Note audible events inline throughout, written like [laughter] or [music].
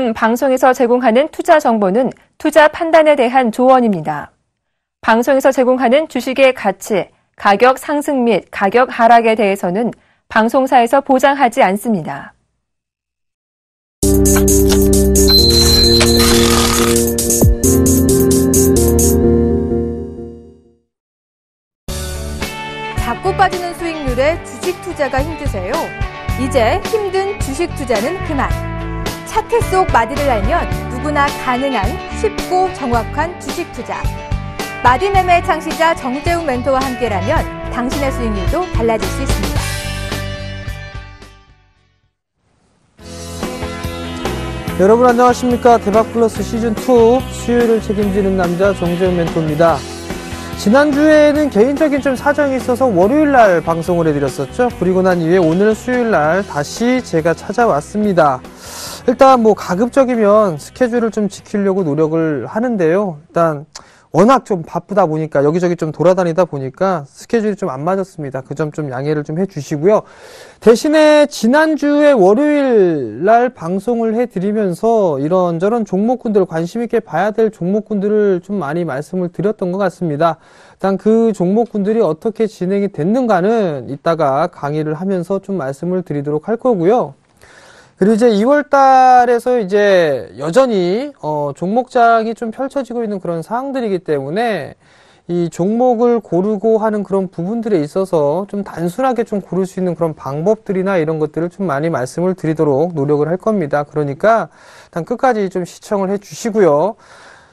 물론 방송에서 제공하는 투자 정보는 투자 판단에 대한 조언입니다. 방송에서 제공하는 주식의 가치, 가격 상승 및 가격 하락에 대해서는 방송사에서 보장하지 않습니다. 자꾸 빠지는 수익률에 주식 투자가 힘드세요? 이제 힘든 주식 투자는 그만! 차트 속 마디를 알면 누구나 가능한 쉽고 정확한 주식 투자. 마디 매매 창시자 정재웅 멘토와 함께라면 당신의 수익률도 달라질 수 있습니다. 여러분 안녕하십니까 대박플러스 시즌2 수요일을 책임지는 남자 정재훈 멘토입니다 지난주에는 개인적인 좀 사정이 있어서 월요일날 방송을 해드렸었죠 그리고 난 이후에 오늘 수요일날 다시 제가 찾아왔습니다 일단 뭐 가급적이면 스케줄을 좀 지키려고 노력을 하는데요. 일단 워낙 좀 바쁘다 보니까 여기저기 좀 돌아다니다 보니까 스케줄이 좀 안 맞았습니다. 그 점 좀 양해를 좀 해주시고요. 대신에 지난주에 월요일 날 방송을 해드리면서 이런저런 종목군들 관심 있게 봐야 될 종목군들을 좀 많이 말씀을 드렸던 것 같습니다. 일단 그 종목군들이 어떻게 진행이 됐는가는 이따가 강의를 하면서 좀 말씀을 드리도록 할 거고요. 그리고 이제 2월 달에서 이제 여전히 어, 종목장이 좀 펼쳐지고 있는 그런 상황들이기 때문에 이 종목을 고르고 하는 그런 부분들에 있어서 좀 단순하게 좀 고를 수 있는 그런 방법들이나 이런 것들을 좀 많이 말씀을 드리도록 노력을 할 겁니다. 그러니까 일단 끝까지 좀 시청을 해 주시고요.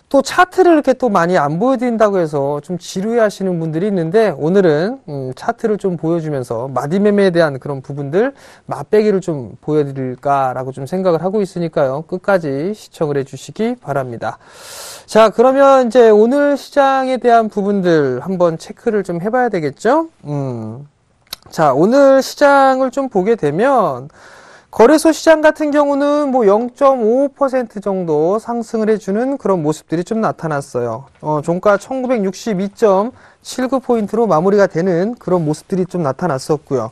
또 차트를 이렇게 또 많이 안 보여드린다고 해서 좀 지루해 하시는 분들이 있는데 오늘은 음 차트를 좀 보여주면서 마디매매에 대한 그런 부분들 맛배기를 좀 보여드릴까라고 좀 생각을 하고 있으니까요. 끝까지 시청을 해주시기 바랍니다. 자 그러면 이제 오늘 시장에 대한 부분들 한번 체크를 좀 해봐야 되겠죠? 음. 자 오늘 시장을 좀 보게 되면 거래소 시장 같은 경우는 뭐 0 5 정도 상승을 해주는 그런 모습들이 좀 나타났어요. 어, 종가 1962.79포인트로 마무리가 되는 그런 모습들이 좀 나타났었고요.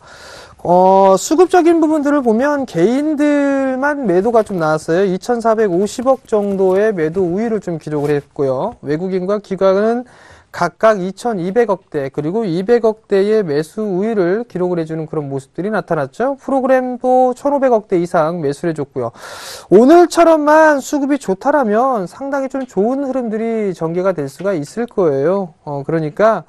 어, 수급적인 부분들을 보면 개인들만 매도가 좀 나왔어요. 2,450억 정도의 매도 우위를 좀 기록을 했고요. 외국인과 기관은 각각 2,200억대 그리고 200억대의 매수 우위를 기록을 해주는 그런 모습들이 나타났죠. 프로그램도 1,500억대 이상 매수를 해줬고요. 오늘처럼만 수급이 좋다라면 상당히 좀 좋은 흐름들이 전개가 될 수가 있을 거예요. 어, 그러니까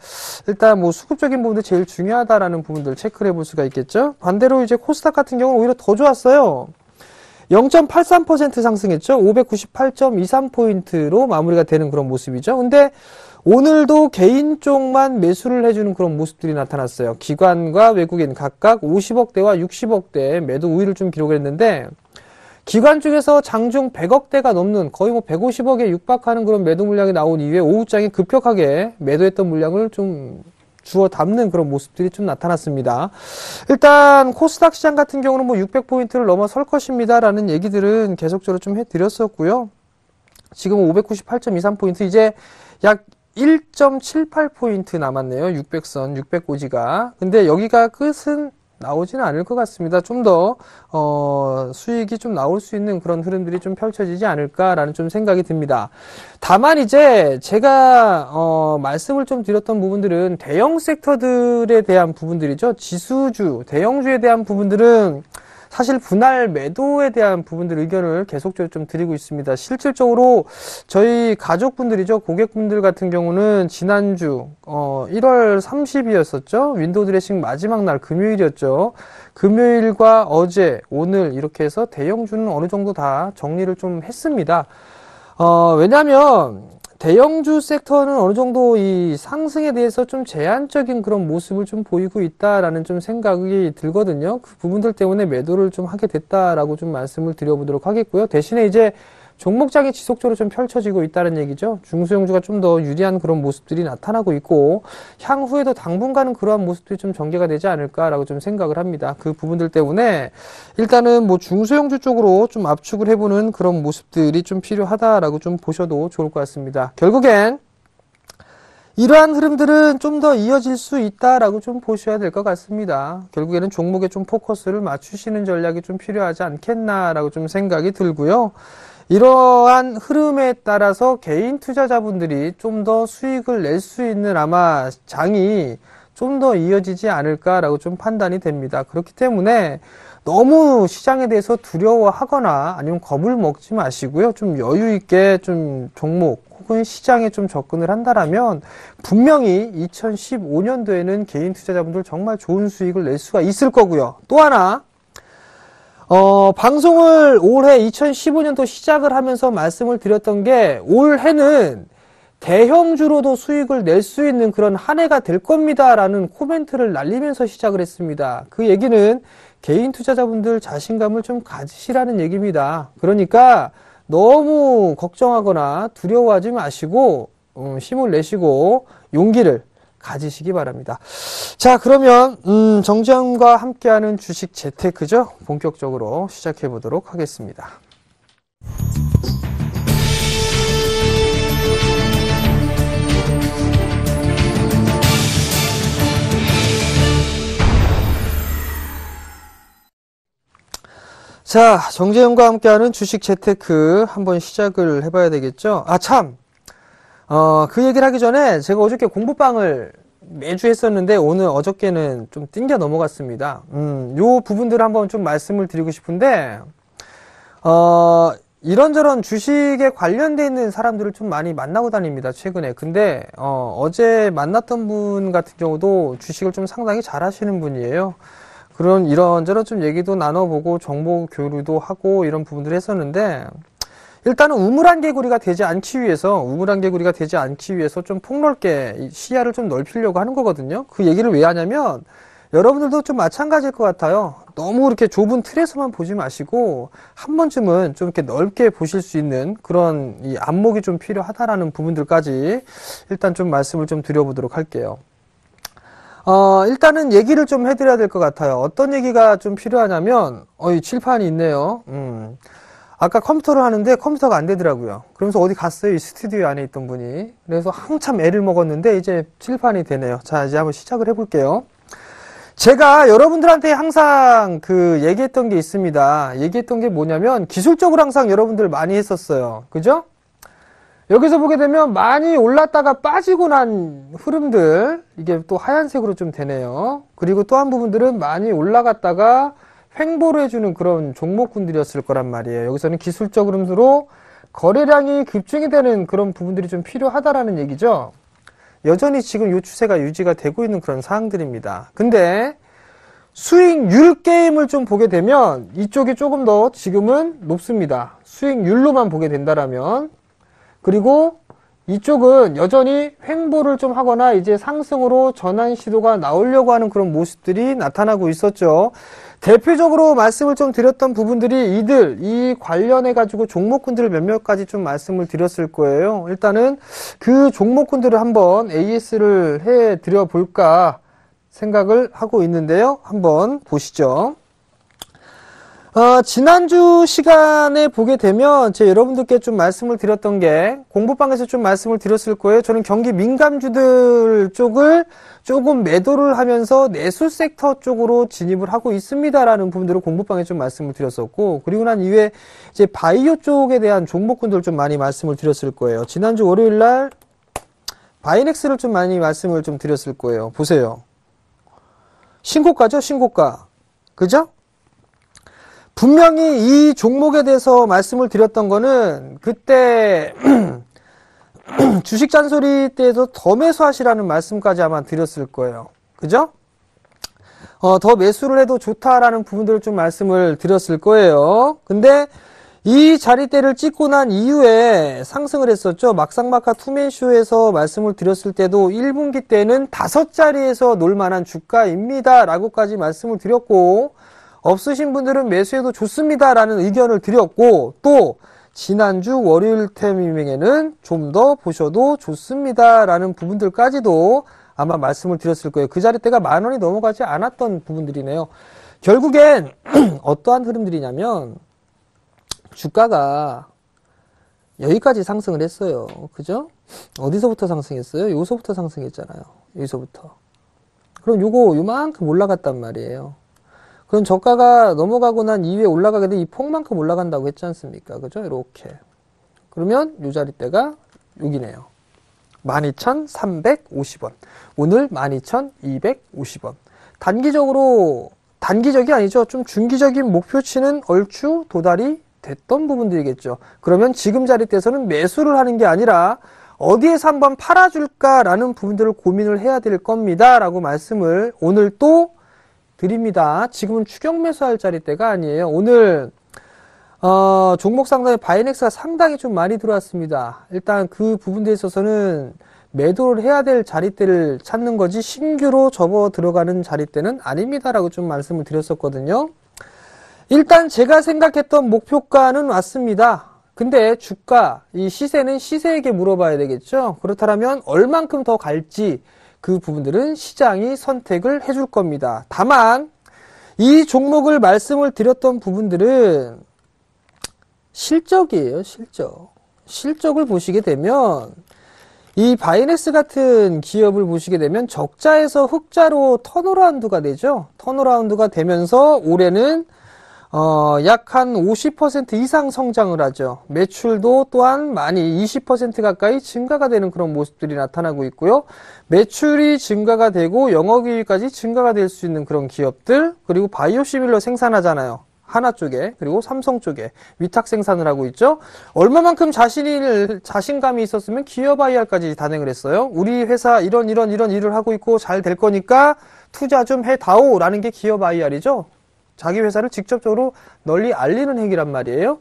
일단 뭐 수급적인 부분들 제일 중요하다라는 부분들 체크를 해볼 수가 있겠죠. 반대로 이제 코스닥 같은 경우는 오히려 더 좋았어요. 0.83% 상승했죠. 598.23포인트로 마무리가 되는 그런 모습이죠. 근데 오늘도 개인 쪽만 매수를 해주는 그런 모습들이 나타났어요. 기관과 외국인 각각 50억대와 60억대 매도 우위를 좀 기록했는데 기관 쪽에서 장중 100억대가 넘는 거의 뭐 150억에 육박하는 그런 매도 물량이 나온 이후에 오후장에 급격하게 매도했던 물량을 좀 주워 담는 그런 모습들이 좀 나타났습니다. 일단 코스닥 시장 같은 경우는 뭐 600포인트를 넘어설 것입니다라는 얘기들은 계속적으로 좀 해드렸었고요. 지금 598.23포인트 이제 약 1.78포인트 남았네요. 600선, 600고지가. 근데 여기가 끝은 나오지는 않을 것 같습니다. 좀더 어, 수익이 좀 나올 수 있는 그런 흐름들이 좀 펼쳐지지 않을까라는 좀 생각이 듭니다. 다만 이제 제가 어, 말씀을 좀 드렸던 부분들은 대형 섹터들에 대한 부분들이죠. 지수주, 대형주에 대한 부분들은 사실 분할 매도에 대한 부분들 의견을 계속적으로 좀 드리고 있습니다. 실질적으로 저희 가족분들이죠. 고객분들 같은 경우는 지난주 어 1월 3 0이었었죠 윈도우 드레싱 마지막 날 금요일이었죠. 금요일과 어제, 오늘 이렇게 해서 대형주는 어느 정도 다 정리를 좀 했습니다. 어, 왜냐면, 하 대형주 섹터는 어느 정도 이 상승에 대해서 좀 제한적인 그런 모습을 좀 보이고 있다라는 좀 생각이 들거든요. 그 부분들 때문에 매도를 좀 하게 됐다라고 좀 말씀을 드려보도록 하겠고요. 대신에 이제 종목장이 지속적으로 좀 펼쳐지고 있다는 얘기죠. 중소형주가 좀 더 유리한 그런 모습들이 나타나고 있고 향후에도 당분간은 그러한 모습들이 좀 전개가 되지 않을까라고 좀 생각을 합니다. 그 부분들 때문에 일단은 뭐 중소형주 쪽으로 좀 압축을 해보는 그런 모습들이 좀 필요하다라고 좀 보셔도 좋을 것 같습니다. 결국엔 이러한 흐름들은 좀 더 이어질 수 있다라고 좀 보셔야 될 것 같습니다. 결국에는 종목에 좀 포커스를 맞추시는 전략이 좀 필요하지 않겠나라고 좀 생각이 들고요. 이러한 흐름에 따라서 개인 투자자분들이 좀 더 수익을 낼 수 있는 아마 장이 좀 더 이어지지 않을까라고 좀 판단이 됩니다. 그렇기 때문에 너무 시장에 대해서 두려워하거나 아니면 겁을 먹지 마시고요. 좀 여유 있게 좀 종목 혹은 시장에 좀 접근을 한다라면 분명히 2015년도에는 개인 투자자분들 정말 좋은 수익을 낼 수가 있을 거고요. 또 하나 어, 방송을 올해 2015년도 시작을 하면서 말씀을 드렸던 게 올해는 대형주로도 수익을 낼 수 있는 그런 한 해가 될 겁니다라는 코멘트를 날리면서 시작을 했습니다. 그 얘기는 개인 투자자분들 자신감을 좀 가지시라는 얘기입니다. 그러니까 너무 걱정하거나 두려워하지 마시고 음, 힘을 내시고 용기를 가지시기 바랍니다. 자 그러면 음, 정재현과 함께하는 주식 재테크죠. 본격적으로 시작해 보도록 하겠습니다. 자, 정재영과 함께하는 주식 재테크 한번 시작을 해봐야 되겠죠? 아, 참! 어, 그 얘기를 하기 전에 제가 어저께 공부방을 매주 했었는데 오늘 어저께는 좀 띵겨 넘어갔습니다. 음, 요 부분들을 한번 좀 말씀을 드리고 싶은데, 어, 이런저런 주식에 관련되어 있는 사람들을 좀 많이 만나고 다닙니다, 최근에. 근데, 어, 어제 만났던 분 같은 경우도 주식을 좀 상당히 잘 하시는 분이에요. 그런 이런저런 좀 얘기도 나눠보고 정보 교류도 하고 이런 부분들을 했었는데, 일단은 우물안 개구리가 되지 않기 위해서 우물안 개구리가 되지 않기 위해서 좀 폭넓게 시야를 좀 넓히려고 하는 거거든요. 그 얘기를 왜 하냐면 여러분들도 좀 마찬가지일 것 같아요. 너무 이렇게 좁은 틀에서만 보지 마시고 한 번쯤은 좀 이렇게 넓게 보실 수 있는 그런 이 안목이 좀 필요하다라는 부분들까지 일단 좀 말씀을 좀 드려보도록 할게요. 어, 일단은 얘기를 좀 해드려야 될 것 같아요. 어떤 얘기가 좀 필요하냐면, 어이, 칠판이 있네요. 음. 아까 컴퓨터를 하는데 컴퓨터가 안 되더라고요. 그러면서 어디 갔어요? 이 스튜디오 안에 있던 분이. 그래서 한참 애를 먹었는데 이제 칠판이 되네요. 자, 이제 한번 시작을 해볼게요. 제가 여러분들한테 항상 그 얘기했던 게 있습니다. 얘기했던 게 뭐냐면 기술적으로 항상 여러분들 많이 했었어요. 그죠? 여기서 보게 되면 많이 올랐다가 빠지고 난 흐름들 이게 또 하얀색으로 좀 되네요. 그리고 또 한 부분들은 많이 올라갔다가 횡보를 해주는 그런 종목군들이었을 거란 말이에요. 여기서는 기술적으로 거래량이 급증이 되는 그런 부분들이 좀 필요하다라는 얘기죠. 여전히 지금 요 추세가 유지가 되고 있는 그런 사항들입니다. 근데 수익률 게임을 좀 보게 되면 이쪽이 조금 더 지금은 높습니다. 수익률로만 보게 된다라면 그리고 이쪽은 여전히 횡보를 좀 하거나 이제 상승으로 전환 시도가 나오려고 하는 그런 모습들이 나타나고 있었죠. 대표적으로 말씀을 좀 드렸던 부분들이 이들 이 관련해 가지고 종목군들을 몇몇 가지 좀 말씀을 드렸을 거예요. 일단은 그 종목군들을 한번 AS를 해 드려 볼까 생각을 하고 있는데요. 한번 보시죠. 어, 지난주 시간에 보게 되면 제 여러분들께 좀 말씀을 드렸던 게 공부방에서 좀 말씀을 드렸을 거예요. 저는 경기 민감주들 쪽을 조금 매도를 하면서 내수 섹터 쪽으로 진입을 하고 있습니다라는 부분들을 공부방에 좀 말씀을 드렸었고 그리고 난 이후에 이제 바이오 쪽에 대한 종목군들 좀 많이 말씀을 드렸을 거예요. 지난주 월요일 날 바이넥스를 좀 많이 말씀을 좀 드렸을 거예요. 보세요. 신고가죠, 신고가. 그죠? 분명히 이 종목에 대해서 말씀을 드렸던 거는 그때 [clears throat] 주식 잔소리 때에도 더 매수하시라는 말씀까지 아마 드렸을 거예요. 그죠? 어, 더 매수를 해도 좋다라는 부분들을 좀 말씀을 드렸을 거예요. 근데 이 자리대를 찍고 난 이후에 상승을 했었죠. 막상막하 투맨쇼에서 말씀을 드렸을 때도 1분기 때는 다섯 자리에서 놀만한 주가입니다. 라고까지 말씀을 드렸고, 없으신 분들은 매수해도 좋습니다라는 의견을 드렸고 또 지난주 월요일 타이밍에는 좀 더 보셔도 좋습니다라는 부분들까지도 아마 말씀을 드렸을 거예요. 그자리때가만 원이 넘어가지 않았던 부분들이네요. 결국엔 [clears throat] 어떠한 흐름들이냐면 주가가 여기까지 상승을 했어요. 그죠? 어디서부터 상승했어요? 요기서부터 상승했잖아요. 여기서부터. 그럼 요거 요만큼 올라갔단 말이에요. 그럼 저가가 넘어가고 난 이후에 올라가게 되면 이 폭만큼 올라간다고 했지 않습니까? 그죠? 이렇게. 그러면 이자리때가 여기네요. 12,350원. 오늘 12,250원. 단기적으로, 단기적이 아니죠. 좀 중기적인 목표치는 얼추 도달이 됐던 부분들이겠죠. 그러면 지금 자리때에서는 매수를 하는 게 아니라 어디에서 한번 팔아줄까라는 부분들을 고민을 해야 될 겁니다. 라고 말씀을 오늘 또 드립니다. 지금은 추격 매수할 자리 때가 아니에요. 오늘 어, 종목 상단에 바이넥스가 상당히 좀 많이 들어왔습니다. 일단 그 부분에 있어서는 매도를 해야 될 자리대를 찾는 거지 신규로 접어 들어가는 자리대는 아닙니다라고 좀 말씀을 드렸었거든요. 일단 제가 생각했던 목표가는 왔습니다. 근데 주가, 이 시세는 시세에게 물어봐야 되겠죠. 그렇다면 얼만큼 더 갈지 그 부분들은 시장이 선택을 해 줄 겁니다. 다만 이 종목을 말씀을 드렸던 부분들은 실적이에요, 실적. 실적을 보시게 되면 이바이네스 같은 기업을 보시게 되면 적자에서 흑자로 턴어라운드가 되죠. 턴어라운드가 되면서 올해는 어, 약한 50% 이상 성장을 하죠. 매출도 또한 많이 20% 가까이 증가가 되는 그런 모습들이 나타나고 있고요. 매출이 증가가 되고 영업이익까지 증가가 될 수 있는 그런 기업들, 그리고 바이오시밀러 생산하잖아요. 하나 쪽에 그리고 삼성 쪽에 위탁 생산을 하고 있죠. 얼마만큼 자신이 자신감이 있었으면 기업 IR까지 단행을 했어요. 우리 회사 이런 이런 이런 일을 하고 있고 잘 될 거니까 투자 좀 해다오라는 게 기업 IR이죠. 자기 회사를 직접적으로 널리 알리는 행위란 말이에요.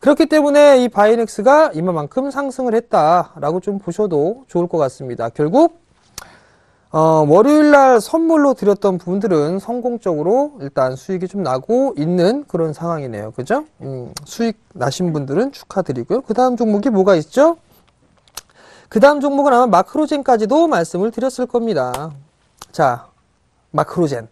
그렇기 때문에 이 바이넥스가 이만큼 상승을 했다라고 좀 보셔도 좋을 것 같습니다. 결국 어, 월요일 날 선물로 드렸던 분들은 성공적으로 일단 수익이 좀 나고 있는 그런 상황이네요. 그죠? 음, 수익 나신 분들은 축하드리고요. 그 다음 종목이 뭐가 있죠? 그 다음 종목은 아마 마크로젠까지도 말씀을 드렸을 겁니다. 자, 마크로젠.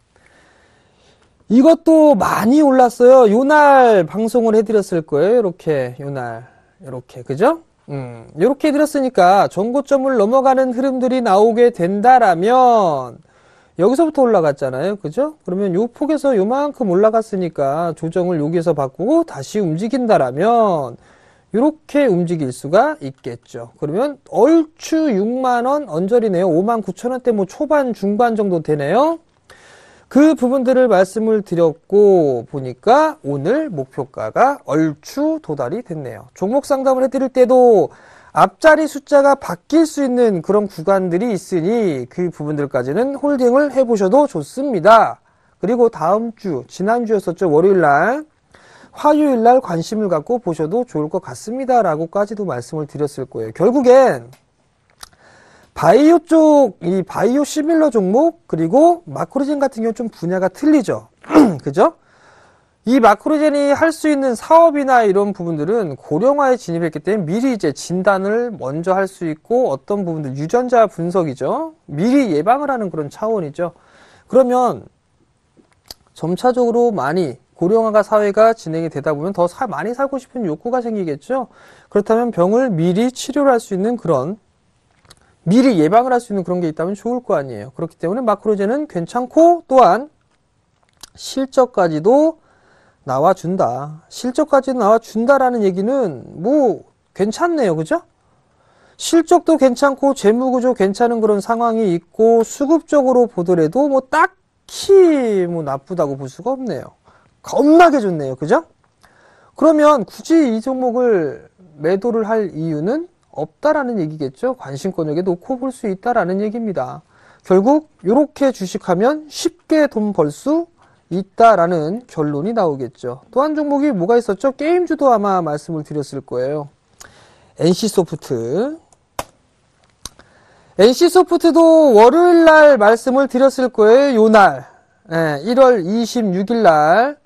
이것도 많이 올랐어요. 요 날 방송을 해드렸을 거예요. 이렇게 요날 이렇게 그죠? 음, 이렇게 해드렸으니까 전고점을 넘어가는 흐름들이 나오게 된다라면 여기서부터 올라갔잖아요. 그죠? 그러면 요 폭에서 요만큼 올라갔으니까 조정을 여기에서 바꾸고 다시 움직인다라면 이렇게 움직일 수가 있겠죠. 그러면 얼추 6만원 언저리네요. 5만 9천원대 뭐 초반 중반 정도 되네요. 그 부분들을 말씀을 드렸고 보니까 오늘 목표가가 얼추 도달이 됐네요. 종목 상담을 해드릴 때도 앞자리 숫자가 바뀔 수 있는 그런 구간들이 있으니 그 부분들까지는 홀딩을 해보셔도 좋습니다. 그리고 다음 주, 지난주였었죠. 월요일날, 화요일날 관심을 갖고 보셔도 좋을 것 같습니다. 라고까지도 말씀을 드렸을 거예요. 결국엔 바이오 쪽, 이 바이오 시밀러 종목, 그리고 마크로젠 같은 경우는 좀 분야가 틀리죠. [clears throat] 그죠? 이 마크로젠이 할 수 있는 사업이나 이런 부분들은 고령화에 진입했기 때문에 미리 이제 진단을 먼저 할 수 있고 어떤 부분들 유전자 분석이죠. 미리 예방을 하는 그런 차원이죠. 그러면 점차적으로 많이 고령화가 사회가 진행이 되다 보면 더 사, 많이 살고 싶은 욕구가 생기겠죠. 그렇다면 병을 미리 치료를 할 수 있는 그런 미리 예방을 할 수 있는 그런 게 있다면 좋을 거 아니에요. 그렇기 때문에 마크로제는 괜찮고 또한 실적까지도 나와준다. 실적까지 나와준다라는 얘기는 뭐 괜찮네요. 그죠? 실적도 괜찮고 재무구조 괜찮은 그런 상황이 있고 수급적으로 보더라도 뭐 딱히 뭐 나쁘다고 볼 수가 없네요. 겁나게 좋네요. 그죠? 그러면 굳이 이 종목을 매도를 할 이유는 없다라는 얘기겠죠. 관심권역에 놓고 볼 수 있다라는 얘기입니다. 결국 이렇게 주식하면 쉽게 돈 벌 수 있다라는 결론이 나오겠죠. 또한 종목이 뭐가 있었죠? 게임주도 아마 말씀을 드렸을 거예요. NC소프트. NC소프트도 월요일 날 말씀을 드렸을 거예요. 요날. 예, 1월 26일 날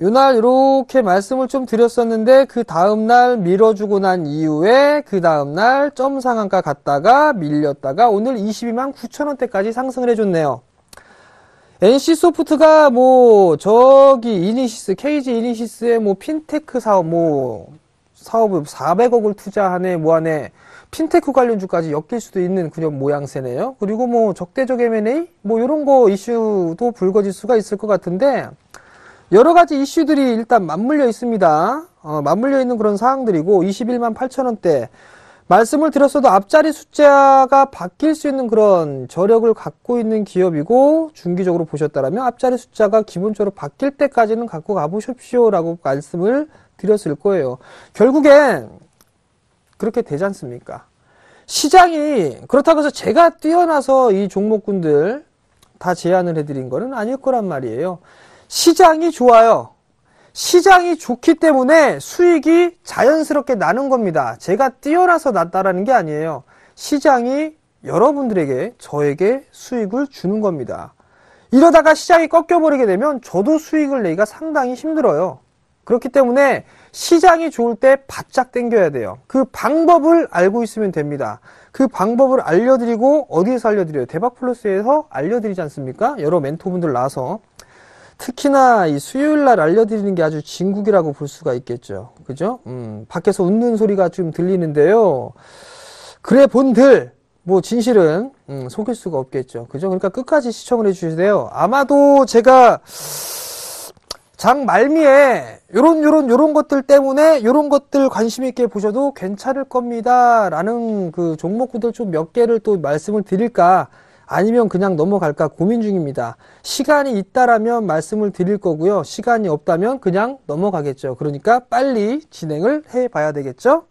요날 이렇게 말씀을 좀 드렸었는데 그 다음날 밀어주고 난 이후에 그 다음날 점 상한가 갔다가 밀렸다가 오늘 22만 9천원대까지 상승을 해줬네요. NC소프트가 뭐 저기 이니시스 KG 이니시스의 뭐 핀테크 사업 뭐 사업을 400억을 투자하네 뭐하네 핀테크 관련주까지 엮일 수도 있는 그런 모양새네요. 그리고 뭐 적대적 M&A 뭐 이런 거 이슈도 불거질 수가 있을 것 같은데 여러 가지 이슈들이 일단 맞물려 있습니다. 어, 맞물려 있는 그런 사항들이고 21만 8천원대 말씀을 드렸어도 앞자리 숫자가 바뀔 수 있는 그런 저력을 갖고 있는 기업이고 중기적으로 보셨다면 앞자리 숫자가 기본적으로 바뀔 때까지는 갖고 가보십시오라고 말씀을 드렸을 거예요. 결국엔 그렇게 되지 않습니까? 시장이 그렇다고 해서 제가 뛰어나서 이 종목군들 다 제안을 해드린 거는 아닐 거란 말이에요. 시장이 좋아요. 시장이 좋기 때문에 수익이 자연스럽게 나는 겁니다. 제가 뛰어나서 났다라는 게 아니에요. 시장이 여러분들에게 저에게 수익을 주는 겁니다. 이러다가 시장이 꺾여버리게 되면 저도 수익을 내기가 상당히 힘들어요. 그렇기 때문에 시장이 좋을 때 바짝 땡겨야 돼요. 그 방법을 알고 있으면 됩니다. 그 방법을 알려드리고 어디에서 알려드려요? 대박 플러스에서 알려드리지 않습니까? 여러 멘토분들 나와서 특히나 이 수요일 날 알려드리는 게 아주 진국이라고 볼 수가 있겠죠. 그죠? 음, 밖에서 웃는 소리가 좀 들리는데요. 그래 본들 뭐 진실은 음, 속일 수가 없겠죠. 그죠? 그러니까 끝까지 시청을 해주세요. 아마도 제가 장 말미에 요런 요런 요런 것들 때문에 요런 것들 관심 있게 보셔도 괜찮을 겁니다라는 그 종목구들 좀 몇 개를 또 말씀을 드릴까 아니면 그냥 넘어갈까 고민 중입니다. 시간이 있다라면 말씀을 드릴 거고요. 시간이 없다면 그냥 넘어가겠죠. 그러니까 빨리 진행을 해 봐야 되겠죠.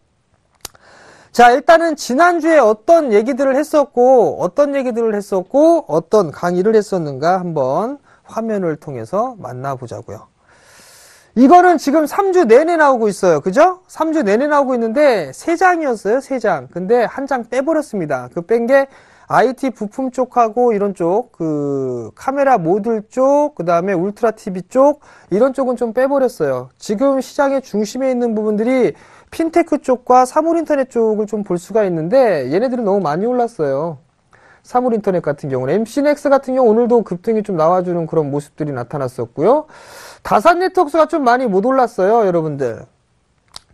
자, 일단은 지난주에 어떤 얘기들을 했었고, 어떤 얘기들을 했었고, 어떤 강의를 했었는가 한번 화면을 통해서 만나보자고요. 이거는 지금 3주 내내 나오고 있어요. 그죠? 3주 내내 나오고 있는데 3장이었어요. 3장. 근데 한 장 빼버렸습니다. 그뺀게 IT 부품 쪽하고 이런 쪽, 그, 카메라 모듈 쪽, 그 다음에 울트라 TV 쪽, 이런 쪽은 좀 빼버렸어요. 지금 시장의 중심에 있는 부분들이 핀테크 쪽과 사물인터넷 쪽을 좀 볼 수가 있는데, 얘네들은 너무 많이 올랐어요. 사물인터넷 같은 경우는 MCNX 같은 경우 오늘도 급등이 좀 나와주는 그런 모습들이 나타났었고요. 다산 네트워크가 좀 많이 못 올랐어요, 여러분들.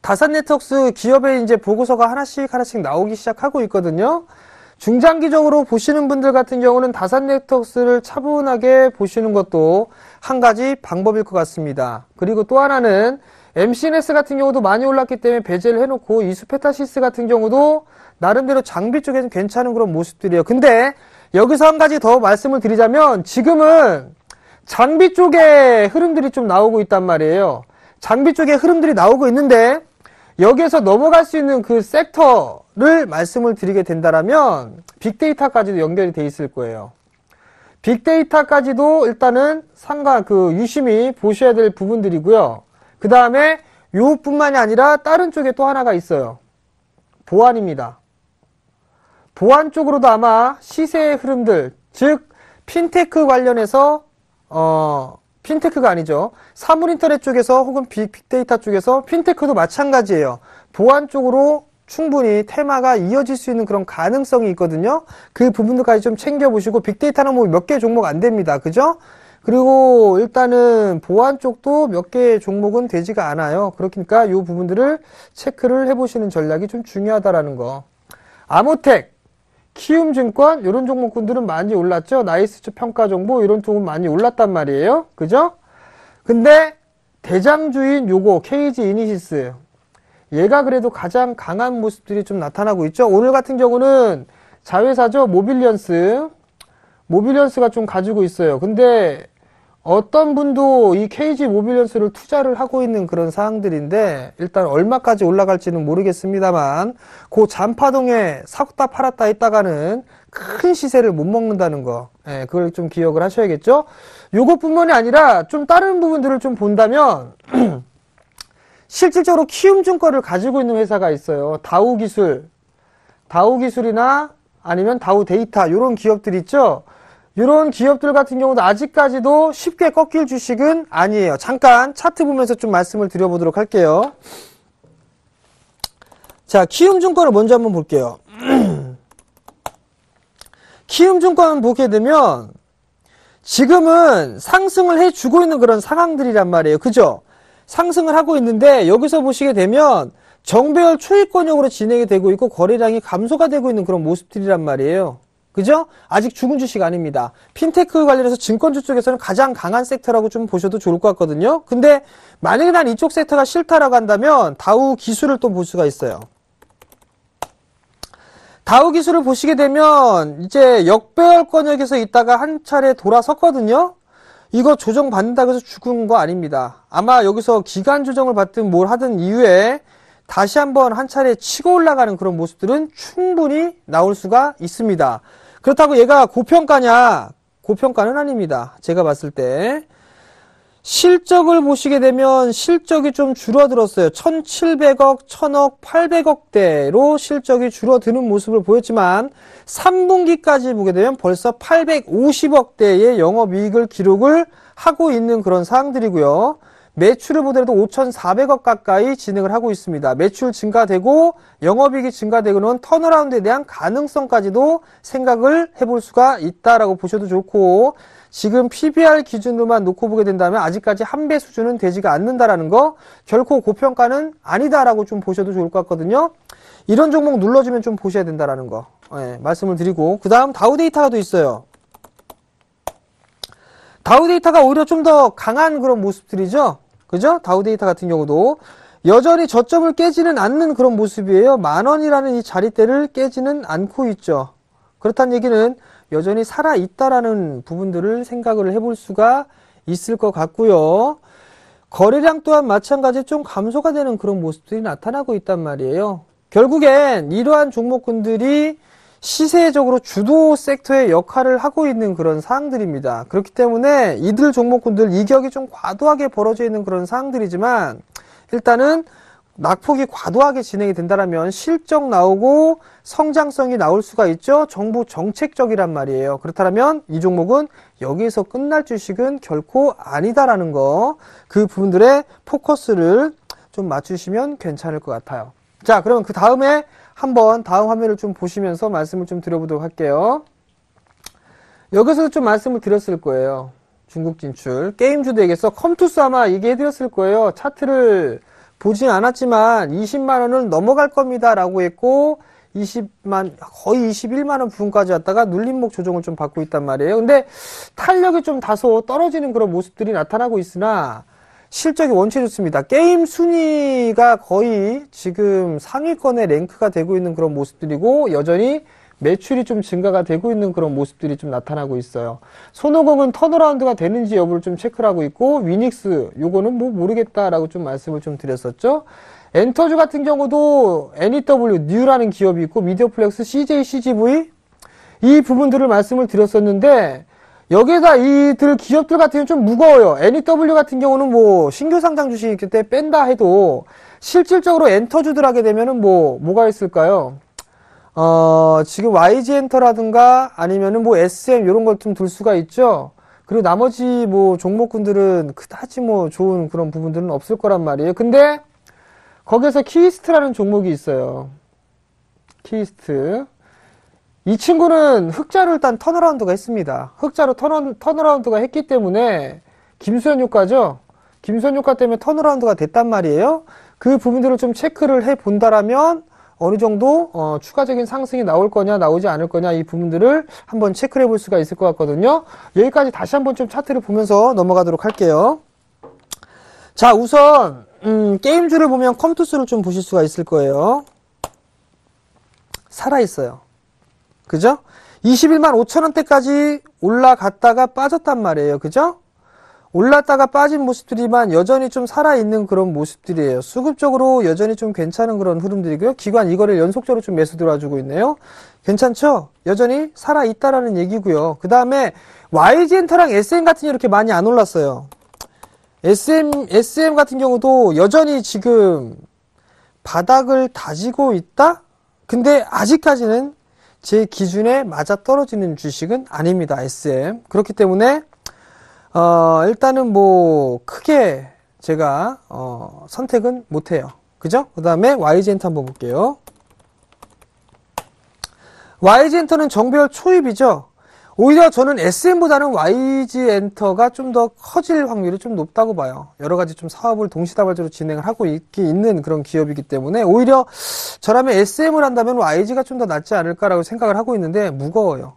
다산 네트워크 기업의 이제 보고서가 하나씩 하나씩 나오기 시작하고 있거든요. 중장기적으로 보시는 분들 같은 경우는 다산 네트웍스를 차분하게 보시는 것도 한 가지 방법일 것 같습니다. 그리고 또 하나는 MCNS 같은 경우도 많이 올랐기 때문에 배제를 해놓고 이수페타시스 같은 경우도 나름대로 장비 쪽에는 괜찮은 그런 모습들이에요. 근데 여기서 한 가지 더 말씀을 드리자면 지금은 장비 쪽에 흐름들이 좀 나오고 있단 말이에요. 장비 쪽에 흐름들이 나오고 있는데 여기에서 넘어갈 수 있는 그 섹터 를 말씀을 드리게 된다면 빅데이터까지도 연결이 돼 있을 거예요. 빅데이터까지도 일단은 상가 그 유심히 보셔야 될 부분들이고요. 그 다음에 요뿐만이 아니라 다른 쪽에 또 하나가 있어요. 보안입니다. 보안 쪽으로도 아마 시세의 흐름들, 즉 핀테크 관련해서 어 핀테크가 아니죠. 사물 인터넷 쪽에서 혹은 빅데이터 쪽에서 핀테크도 마찬가지예요. 보안 쪽으로 충분히 테마가 이어질 수 있는 그런 가능성이 있거든요. 그 부분들까지 좀 챙겨보시고 빅데이터는 뭐몇 개 종목 안 됩니다. 그죠? 그리고 일단은 보안 쪽도 몇 개 종목은 되지가 않아요. 그렇니까 이 부분들을 체크를 해보시는 전략이 좀 중요하다라는 거. 아모텍, 키움증권 이런 종목군들은 많이 올랐죠. 나이스츠 평가 정보 이런 쪽은 많이 올랐단 말이에요. 그죠? 근데 대장주인 요거 KG 이니시스 얘가 그래도 가장 강한 모습들이 좀 나타나고 있죠. 오늘 같은 경우는 자회사죠. 모빌리언스. 모빌리언스가 좀 가지고 있어요. 근데 어떤 분도 이 KG 모빌리언스를 투자를 하고 있는 그런 사항들인데 일단 얼마까지 올라갈지는 모르겠습니다만 그 잔파동에 샀다 팔았다 했다가는 큰 시세를 못 먹는다는 거 예, 그걸 좀 기억을 하셔야겠죠 요것뿐만이 아니라 좀 다른 부분들을 좀 본다면 [clears throat] 실질적으로 키움증권을 가지고 있는 회사가 있어요. 다우 기술, 다우 기술이나 아니면 다우 데이터 이런 기업들 있죠. 이런 기업들 같은 경우도 아직까지도 쉽게 꺾일 주식은 아니에요. 잠깐 차트 보면서 좀 말씀을 드려보도록 할게요. 자, 키움증권을 먼저 한번 볼게요. [clears throat] 키움증권 보게 되면 지금은 상승을 해주고 있는 그런 상황들이란 말이에요. 그죠? 상승을 하고 있는데 여기서 보시게 되면 정배열 초입권역으로 진행이 되고 있고 거래량이 감소가 되고 있는 그런 모습들이란 말이에요. 그죠? 아직 죽은 주식 아닙니다. 핀테크 관련해서 증권주 쪽에서는 가장 강한 섹터라고 좀 보셔도 좋을 것 같거든요. 근데 만약에 난 이쪽 섹터가 싫다라고 한다면 다우 기술을 또 볼 수가 있어요. 다우 기술을 보시게 되면 이제 역배열 권역에서 있다가 한 차례 돌아섰거든요. 이거 조정받는다고 해서 죽은 거 아닙니다. 아마 여기서 기간 조정을 받든 뭘 하든 이후에 다시 한번 한 차례 치고 올라가는 그런 모습들은 충분히 나올 수가 있습니다. 그렇다고 얘가 고평가냐? 고평가는 아닙니다. 제가 봤을 때. 실적을 보시게 되면 실적이 좀 줄어들었어요. 1700억, 1000억, 800억대로 실적이 줄어드는 모습을 보였지만 3분기까지 보게 되면 벌써 850억대의 영업이익을 기록을 하고 있는 그런 사항들이고요. 매출을 보더라도 5,400억 가까이 진행을 하고 있습니다. 매출 증가되고 영업이익이 증가되고는 턴어라운드에 대한 가능성까지도 생각을 해볼 수가 있다라고 보셔도 좋고 지금 PBR 기준으로만 놓고 보게 된다면 아직까지 한 배 수준은 되지가 않는다라는 거 결코 고평가는 아니다라고 좀 보셔도 좋을 것 같거든요. 이런 종목 눌러주면 좀 보셔야 된다라는 거 예, 말씀을 드리고 그 다음 다우데이터가 또 있어요. 다우데이터가 오히려 좀 더 강한 그런 모습들이죠. 그죠? 다우데이터 같은 경우도 여전히 저점을 깨지는 않는 그런 모습이에요. 만 원이라는 이 자리대를 깨지는 않고 있죠. 그렇다는 얘기는 여전히 살아있다라는 부분들을 생각을 해볼 수가 있을 것 같고요. 거래량 또한 마찬가지 좀 감소가 되는 그런 모습들이 나타나고 있단 말이에요. 결국엔 이러한 종목군들이 시세적으로 주도 섹터의 역할을 하고 있는 그런 사항들입니다. 그렇기 때문에 이들 종목군들 이격이 좀 과도하게 벌어져 있는 그런 사항들이지만 일단은 낙폭이 과도하게 진행이 된다면 실적 나오고 성장성이 나올 수가 있죠. 정부 정책적이란 말이에요. 그렇다면 이 종목은 여기에서 끝날 주식은 결코 아니다라는 거. 그 부분들의 포커스를 좀 맞추시면 괜찮을 것 같아요. 자, 그러면 그 다음에 한번 다음 화면을 좀 보시면서 말씀을 좀 드려보도록 할게요. 여기서도 좀 말씀을 드렸을 거예요. 중국 진출. 게임주도 에게서 컴투스 아마 얘기해드렸을 거예요. 차트를 보진 않았지만 20만 원을 넘어갈 겁니다라고 했고 20만 거의 21만 원 부분까지 왔다가 눌림목 조정을 좀 받고 있단 말이에요. 근데 탄력이 좀 다소 떨어지는 그런 모습들이 나타나고 있으나 실적이 원체 좋습니다. 게임 순위가 거의 지금 상위권의 랭크가 되고 있는 그런 모습들이고 여전히 매출이 좀 증가가 되고 있는 그런 모습들이 좀 나타나고 있어요. 손오공은 턴어라운드가 되는지 여부를 좀 체크를 하고 있고 위닉스 요거는 뭐 모르겠다라고 좀 말씀을 좀 드렸었죠. 엔터주 같은 경우도 NEW 뉴라는 기업이 있고 미디어플렉스 CJ CGV 이 부분들을 말씀을 드렸었는데 여기에다 이들 기업들 같은 경우는 좀 무거워요. NEW 같은 경우는 뭐 신규 상장 주식 이 있기 때문에 뺀다 해도 실질적으로 엔터주들 하게 되면은 뭐 뭐가 있을까요? 어, 지금 YG 엔터라든가 아니면은 뭐 SM 이런 걸좀둘 수가 있죠. 그리고 나머지 뭐 종목군들은 그다지 뭐 좋은 그런 부분들은 없을 거란 말이에요. 근데 거기에서 키이스트라는 종목이 있어요. 키이스트. 이 친구는 흑자를 일단 턴어라운드가 했습니다. 흑자로 턴어, 턴어라운드가 했기 때문에 김수현 효과죠. 김수현 효과 때문에 턴어라운드가 됐단 말이에요. 그 부분들을 좀 체크를 해본다라면 어느 정도 어, 추가적인 상승이 나올 거냐 나오지 않을 거냐 이 부분들을 한번 체크해 볼 수가 있을 것 같거든요. 여기까지 다시 한번 좀 차트를 보면서 넘어가도록 할게요. 자 우선 음, 게임주를 보면 컴투스를 좀 보실 수가 있을 거예요. 살아있어요. 그죠? 21만 5천원대까지 올라갔다가 빠졌단 말이에요. 그죠? 올랐다가 빠진 모습들이만 여전히 좀 살아있는 그런 모습들이에요. 수급적으로 여전히 좀 괜찮은 그런 흐름들이고요. 기관 이거를 연속적으로 좀 매수 들어와주고 있네요. 괜찮죠? 여전히 살아있다라는 얘기고요. 그 다음에 YG엔터랑 SM 같은 게 이렇게 많이 안 올랐어요. SM, SM 같은 경우도 여전히 지금 바닥을 다지고 있다? 근데 아직까지는 제 기준에 맞아 떨어지는 주식은 아닙니다. SM. 그렇기 때문에 어, 일단은 뭐 크게 제가 어, 선택은 못해요. 그죠? 그 다음에 YG엔터 한번 볼게요. YG엔터는 정배열 초입이죠. 오히려 저는 SM보다는 YG엔터가 좀 더 커질 확률이 좀 높다고 봐요. 여러 가지 좀 사업을 동시다발적으로 진행을 하고 있긴 있는 그런 기업이기 때문에 오히려 저라면 SM을 한다면 YG가 좀 더 낫지 않을까라고 생각을 하고 있는데 무거워요.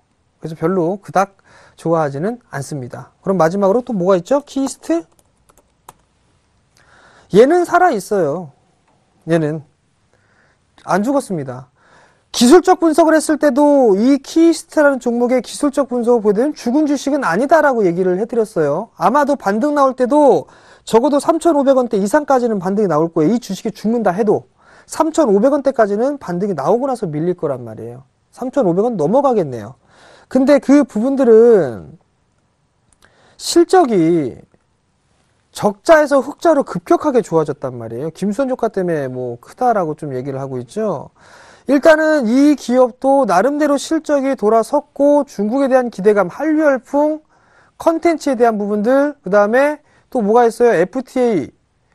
그래서 별로 그닥 좋아하지는 않습니다. 그럼 마지막으로 또 뭐가 있죠? 키이스트? 얘는 살아있어요. 얘는. 안 죽었습니다. 기술적 분석을 했을 때도 이 키이스트라는 종목의 기술적 분석을 보면 여드 죽은 주식은 아니다라고 얘기를 해드렸어요. 아마도 반등 나올 때도 적어도 3,500원대 이상까지는 반등이 나올 거예요. 이 주식이 죽는다 해도 3,500원대까지는 반등이 나오고 나서 밀릴 거란 말이에요. 3,500원 넘어가겠네요. 근데 그 부분들은 실적이 적자에서 흑자로 급격하게 좋아졌단 말이에요. 김수현 효과 때문에 뭐 크다라고 좀 얘기를 하고 있죠. 일단은 이 기업도 나름대로 실적이 돌아섰고 중국에 대한 기대감, 한류 열풍, 컨텐츠에 대한 부분들, 그 다음에 또 뭐가 있어요? FTA.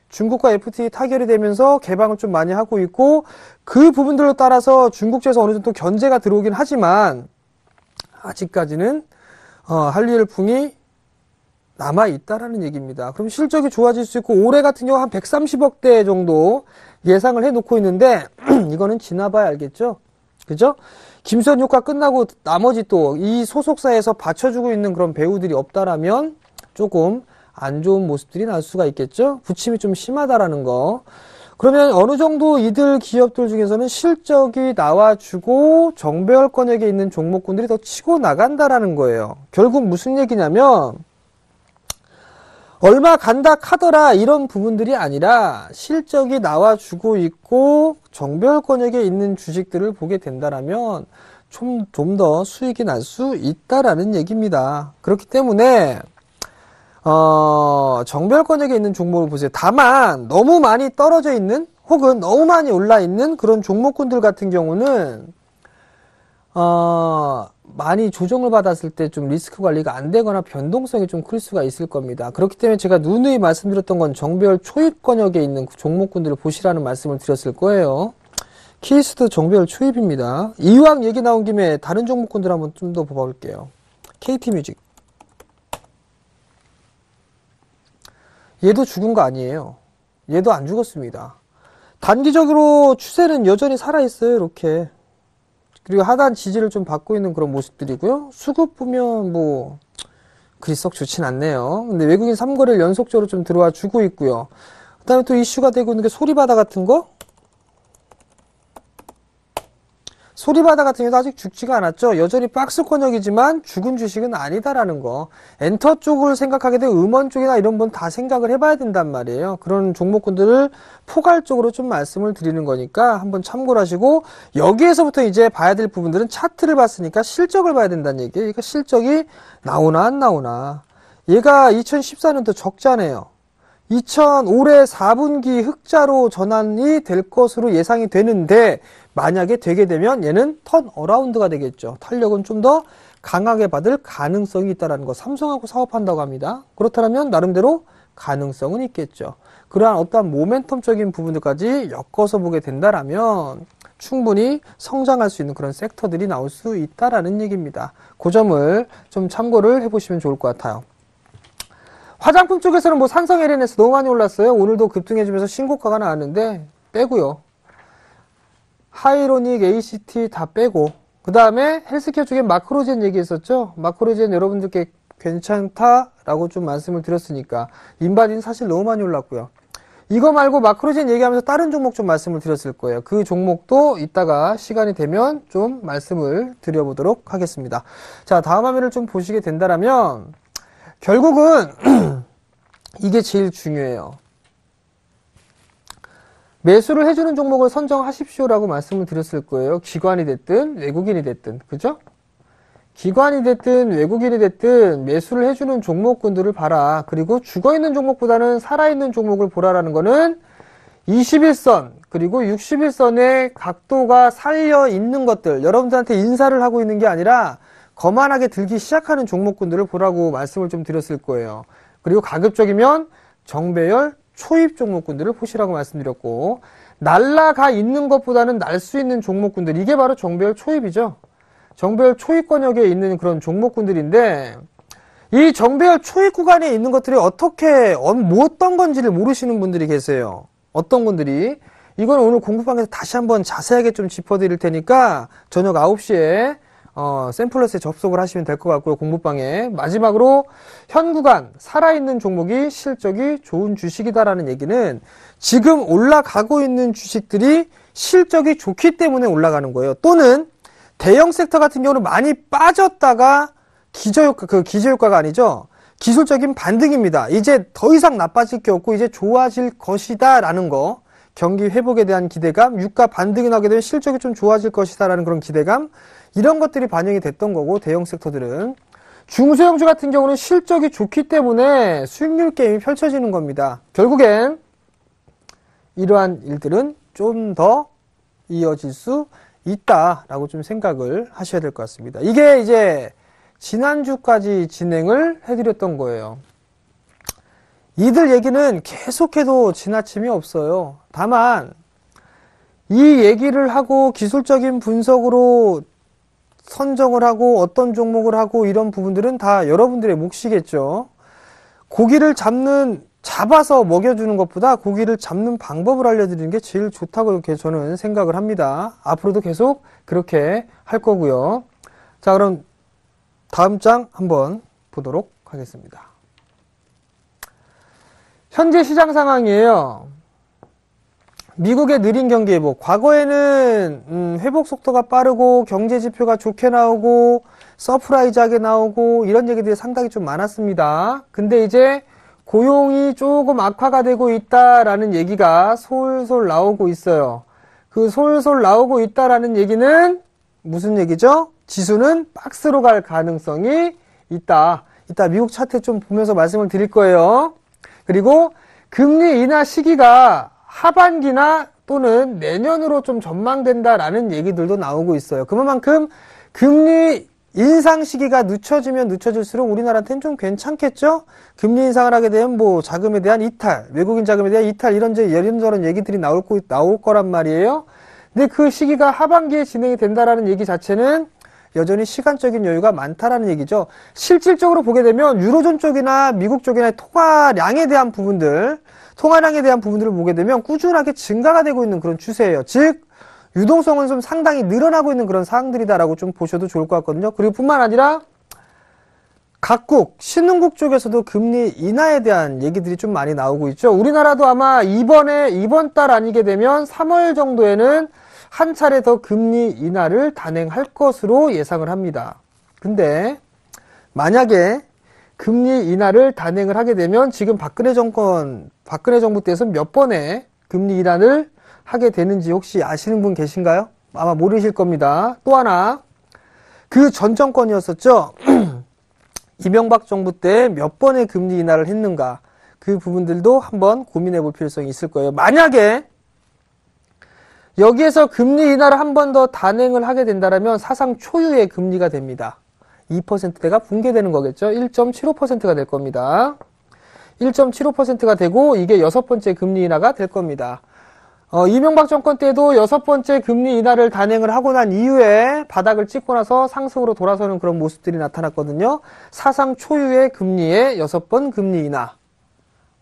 중국과 FTA 타결이 되면서 개방을 좀 많이 하고 있고 그 부분들로 따라서 중국제에서 어느 정도 견제가 들어오긴 하지만 아직까지는 어, 한리일풍이 남아 있다라는 얘기입니다. 그럼 실적이 좋아질 수 있고 올해 같은 경우 한 130억 대 정도 예상을 해 놓고 있는데 [clears throat] 이거는 지나봐야 알겠죠. 그죠? 김선 효과 끝나고 나머지 또 이 소속사에서 받쳐주고 있는 그런 배우들이 없다라면 조금 안 좋은 모습들이 날 수가 있겠죠? 부침이 좀 심하다라는 거. 그러면 어느 정도 이들 기업들 중에서는 실적이 나와주고 정배열권에게 있는 종목군들이 더 치고 나간다라는 거예요. 결국 무슨 얘기냐면 얼마 간다 카더라 이런 부분들이 아니라 실적이 나와주고 있고 정배열권에게 있는 주식들을 보게 된다라면 좀 좀 더 수익이 날 수 있다라는 얘기입니다. 그렇기 때문에 어, 정별권역에 있는 종목을 보세요. 다만 너무 많이 떨어져 있는 혹은 너무 많이 올라 있는 그런 종목군들 같은 경우는 어, 많이 조정을 받았을 때 좀 리스크 관리가 안 되거나 변동성이 좀 클 수가 있을 겁니다. 그렇기 때문에 제가 누누이 말씀드렸던 건 정별 초입 권역에 있는 종목군들을 보시라는 말씀을 드렸을 거예요. 키이스도 정별 초입입니다. 이왕 얘기 나온 김에 다른 종목군들 한번 좀 더 봐볼게요. KT 뮤직. 얘도 죽은 거 아니에요. 얘도 안 죽었습니다. 단기적으로 추세는 여전히 살아있어요. 이렇게. 그리고 하단 지지를 좀 받고 있는 그런 모습들이고요. 수급 보면 뭐 그리 썩 좋진 않네요. 근데 외국인 삼거리를 연속적으로 좀 들어와 주고 있고요. 그다음에 또 이슈가 되고 있는 게 소리바다 같은 거 소리바다 같은 경우도 아직 죽지가 않았죠. 여전히 박스권역이지만 죽은 주식은 아니다라는 거. 엔터 쪽을 생각하게 되면 음원 쪽이나 이런 분 다 생각을 해봐야 된단 말이에요. 그런 종목군들을 포괄적으로 좀 말씀을 드리는 거니까 한번 참고를 하시고 여기에서부터 이제 봐야 될 부분들은 차트를 봤으니까 실적을 봐야 된다는 얘기예요. 그러니까 실적이 나오나 안 나오나. 얘가 2014년도 적자네요. 2000 올해 4분기 흑자로 전환이 될 것으로 예상이 되는데 만약에 되게 되면 얘는 턴 어라운드가 되겠죠. 탄력은 좀 더 강하게 받을 가능성이 있다라는 거 삼성하고 사업한다고 합니다. 그렇다면 나름대로 가능성은 있겠죠. 그러한 어떠한 모멘텀적인 부분들까지 엮어서 보게 된다라면 충분히 성장할 수 있는 그런 섹터들이 나올 수 있다라는 얘기입니다. 그 점을 좀 참고를 해보시면 좋을 것 같아요. 화장품 쪽에서는 뭐 산성 LNS 너무 많이 올랐어요. 오늘도 급등해주면서 신고가가 나왔는데 빼고요. 하이로닉, ACT 다 빼고 그 다음에 헬스케어 쪽에 마크로젠 얘기했었죠. 마크로젠 여러분들께 괜찮다라고 좀 말씀을 드렸으니까 인바디는 사실 너무 많이 올랐고요. 이거 말고 마크로젠 얘기하면서 다른 종목 좀 말씀을 드렸을 거예요. 그 종목도 이따가 시간이 되면 좀 말씀을 드려보도록 하겠습니다. 자 다음 화면을 좀 보시게 된다라면 결국은 [clears throat] 이게 제일 중요해요. 매수를 해주는 종목을 선정하십시오라고 말씀을 드렸을 거예요. 기관이 됐든 외국인이 됐든 그죠? 기관이 됐든 외국인이 됐든 매수를 해주는 종목군들을 봐라. 그리고 죽어있는 종목보다는 살아있는 종목을 보라라는 거는 21선 그리고 61선의 각도가 살려있는 것들 여러분들한테 인사를 하고 있는 게 아니라 거만하게 들기 시작하는 종목군들을 보라고 말씀을 좀 드렸을 거예요. 그리고 가급적이면 정배열, 초입 종목군들을 보시라고 말씀드렸고 날라가 있는 것보다는 날 수 있는 종목군들 이게 바로 정배열 초입이죠. 정배열 초입 권역에 있는 그런 종목군들인데 이 정배열 초입 구간에 있는 것들이 어떻게 어떤 건지를 모르시는 분들이 계세요. 어떤 분들이 이건 오늘 공부방에서 다시 한번 자세하게 좀 짚어드릴 테니까 저녁 9시에 어, 샘플러스에 접속을 하시면 될 것 같고요. 공부방에 마지막으로 현 구간 살아있는 종목이 실적이 좋은 주식이다라는 얘기는 지금 올라가고 있는 주식들이 실적이 좋기 때문에 올라가는 거예요. 또는 대형 섹터 같은 경우는 많이 빠졌다가 기저효과 그 기저효과가 아니죠. 기술적인 반등입니다. 이제 더 이상 나빠질 게 없고 이제 좋아질 것이다라는 거. 경기 회복에 대한 기대감, 유가 반등이 나게 되면 실적이 좀 좋아질 것이다라는 그런 기대감, 이런 것들이 반영이 됐던 거고 대형 섹터들은 중소형주 같은 경우는 실적이 좋기 때문에 수익률 게임이 펼쳐지는 겁니다. 결국엔 이러한 일들은 좀 더 이어질 수 있다라고 좀 생각을 하셔야 될 것 같습니다. 이게 이제 지난주까지 진행을 해드렸던 거예요. 이들 얘기는 계속해도 지나침이 없어요. 다만 이 얘기를 하고 기술적인 분석으로 선정을 하고 어떤 종목을 하고 이런 부분들은 다 여러분들의 몫이겠죠. 고기를 잡는 잡아서 먹여주는 것보다 고기를 잡는 방법을 알려드리는 게 제일 좋다고 이렇게 저는 생각을 합니다. 앞으로도 계속 그렇게 할 거고요. 자 그럼 다음 장 한번 보도록 하겠습니다. 현재 시장 상황이에요. 미국의 느린 경기 회복. 과거에는 음, 회복 속도가 빠르고 경제 지표가 좋게 나오고 서프라이즈하게 나오고 이런 얘기들이 상당히 좀 많았습니다. 근데 이제 고용이 조금 악화가 되고 있다라는 얘기가 솔솔 나오고 있어요. 그 솔솔 나오고 있다라는 얘기는 무슨 얘기죠? 지수는 박스로 갈 가능성이 있다. 이따 미국 차트 좀 보면서 말씀을 드릴 거예요. 그리고 금리 인하 시기가 하반기나 또는 내년으로 좀 전망된다라는 얘기들도 나오고 있어요. 그만큼 금리 인상 시기가 늦춰지면 늦춰질수록 우리나라한테는 좀 괜찮겠죠? 금리 인상을 하게 되면 뭐 자금에 대한 이탈, 외국인 자금에 대한 이탈 이런 제 이런저런 얘기들이 나올 거 나올 거란 말이에요. 근데 그 시기가 하반기에 진행이 된다라는 얘기 자체는 여전히 시간적인 여유가 많다라는 얘기죠. 실질적으로 보게 되면 유로존 쪽이나 미국 쪽이나 통화량에 대한 부분들 통화량에 대한 부분들을 보게 되면 꾸준하게 증가가 되고 있는 그런 추세예요. 즉 유동성은 좀 상당히 늘어나고 있는 그런 사항들이다라고 좀 보셔도 좋을 것 같거든요. 그리고 뿐만 아니라 각국 신흥국 쪽에서도 금리 인하에 대한 얘기들이 좀 많이 나오고 있죠. 우리나라도 아마 이번에 이번 달 아니게 되면 3월 정도에는 한 차례 더 금리 인하를 단행할 것으로 예상을 합니다. 근데 만약에 금리 인하를 단행을 하게 되면 지금 박근혜 정권 박근혜 정부 때에서 몇 번의 금리 인하를 하게 되는지 혹시 아시는 분 계신가요? 아마 모르실 겁니다. 또 하나 그 전 정권이었었죠. [clears throat] 이명박 정부 때 몇 번의 금리 인하를 했는가 그 부분들도 한번 고민해 볼 필요성이 있을 거예요. 만약에 여기에서 금리 인하를 한 번 더 단행을 하게 된다면 사상 초유의 금리가 됩니다. 2%대가 붕괴되는 거겠죠. 1.75%가 될 겁니다. 1.75%가 되고 이게 여섯 번째 금리 인하가 될 겁니다. 어, 이명박 정권 때도 여섯 번째 금리 인하를 단행을 하고 난 이후에 바닥을 찍고 나서 상승으로 돌아서는 그런 모습들이 나타났거든요. 사상 초유의 금리의 여섯 번 금리 인하.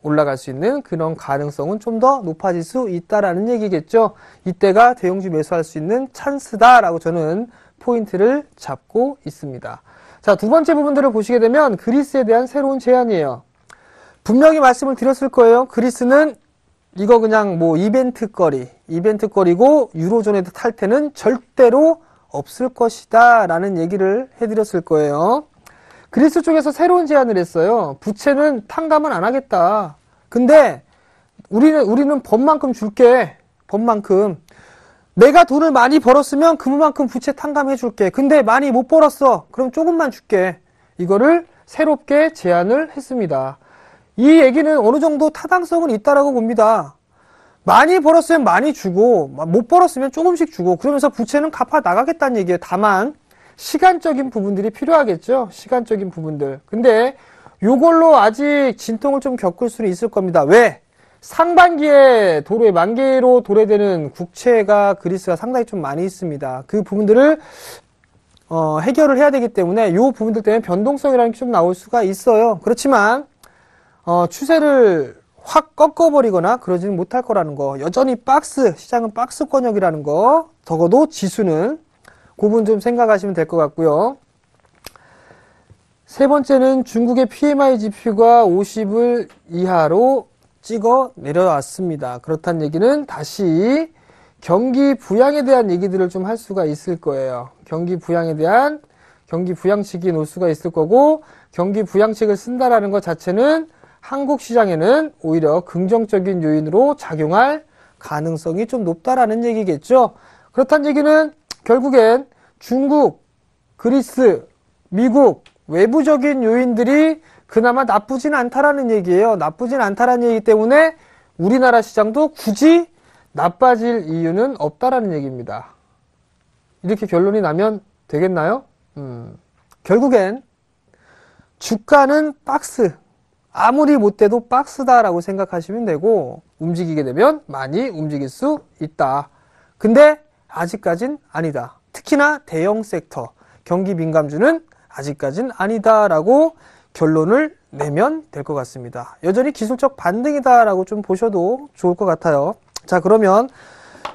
올라갈 수 있는 그런 가능성은 좀 더 높아질 수 있다라는 얘기겠죠. 이때가 대형주 매수할 수 있는 찬스다라고 저는 포인트를 잡고 있습니다. 자, 두 번째 부분들을 보시게 되면 그리스에 대한 새로운 제안이에요. 분명히 말씀을 드렸을 거예요. 그리스는 이거 그냥 뭐 이벤트 거리, 이벤트 거리고 유로존에도 탈퇴는 절대로 없을 것이다 라는 얘기를 해드렸을 거예요. 그리스 쪽에서 새로운 제안을 했어요. 부채는 탕감은 안 하겠다. 근데 우리는, 우리는 법만큼 줄게. 법만큼. 내가 돈을 많이 벌었으면 그만큼 부채 탕감해 줄게. 근데 많이 못 벌었어. 그럼 조금만 줄게. 이거를 새롭게 제안을 했습니다. 이 얘기는 어느 정도 타당성은 있다라고 봅니다. 많이 벌었으면 많이 주고 못 벌었으면 조금씩 주고 그러면서 부채는 갚아 나가겠다는 얘기예요. 다만 시간적인 부분들이 필요하겠죠. 시간적인 부분들. 근데 요걸로 아직 진통을 좀 겪을 수는 있을 겁니다. 왜? 상반기에 도로에 만개로 도래되는 국채가 그리스가 상당히 좀 많이 있습니다. 그 부분들을 어, 해결을 해야 되기 때문에 요 부분들 때문에 변동성이라는 게 좀 나올 수가 있어요. 그렇지만 어, 추세를 확 꺾어버리거나 그러지는 못할 거라는 거 여전히 박스 시장은 박스권역이라는 거 적어도 지수는 구분 좀 생각하시면 될 것 같고요 세 번째는 중국의 PMI 지표가 50을 이하로 찍어 내려왔습니다 그렇다는 얘기는 다시 경기 부양에 대한 얘기들을 좀 할 수가 있을 거예요 경기 부양에 대한 경기 부양책이 놓을 수가 있을 거고 경기 부양책을 쓴다라는 것 자체는 한국 시장에는 오히려 긍정적인 요인으로 작용할 가능성이 좀 높다라는 얘기겠죠. 그렇다는 얘기는 결국엔 중국, 그리스, 미국 외부적인 요인들이 그나마 나쁘진 않다라는 얘기예요. 나쁘진 않다라는 얘기 때문에 우리나라 시장도 굳이 나빠질 이유는 없다라는 얘기입니다. 이렇게 결론이 나면 되겠나요? 음, 결국엔 주가는 박스, 아무리 못돼도 박스다라고 생각하시면 되고 움직이게 되면 많이 움직일 수 있다. 근데 아직까진 아니다. 특히나 대형 섹터, 경기 민감주는 아직까진 아니다라고 결론을 내면 될 것 같습니다. 여전히 기술적 반등이다라고 좀 보셔도 좋을 것 같아요. 자, 그러면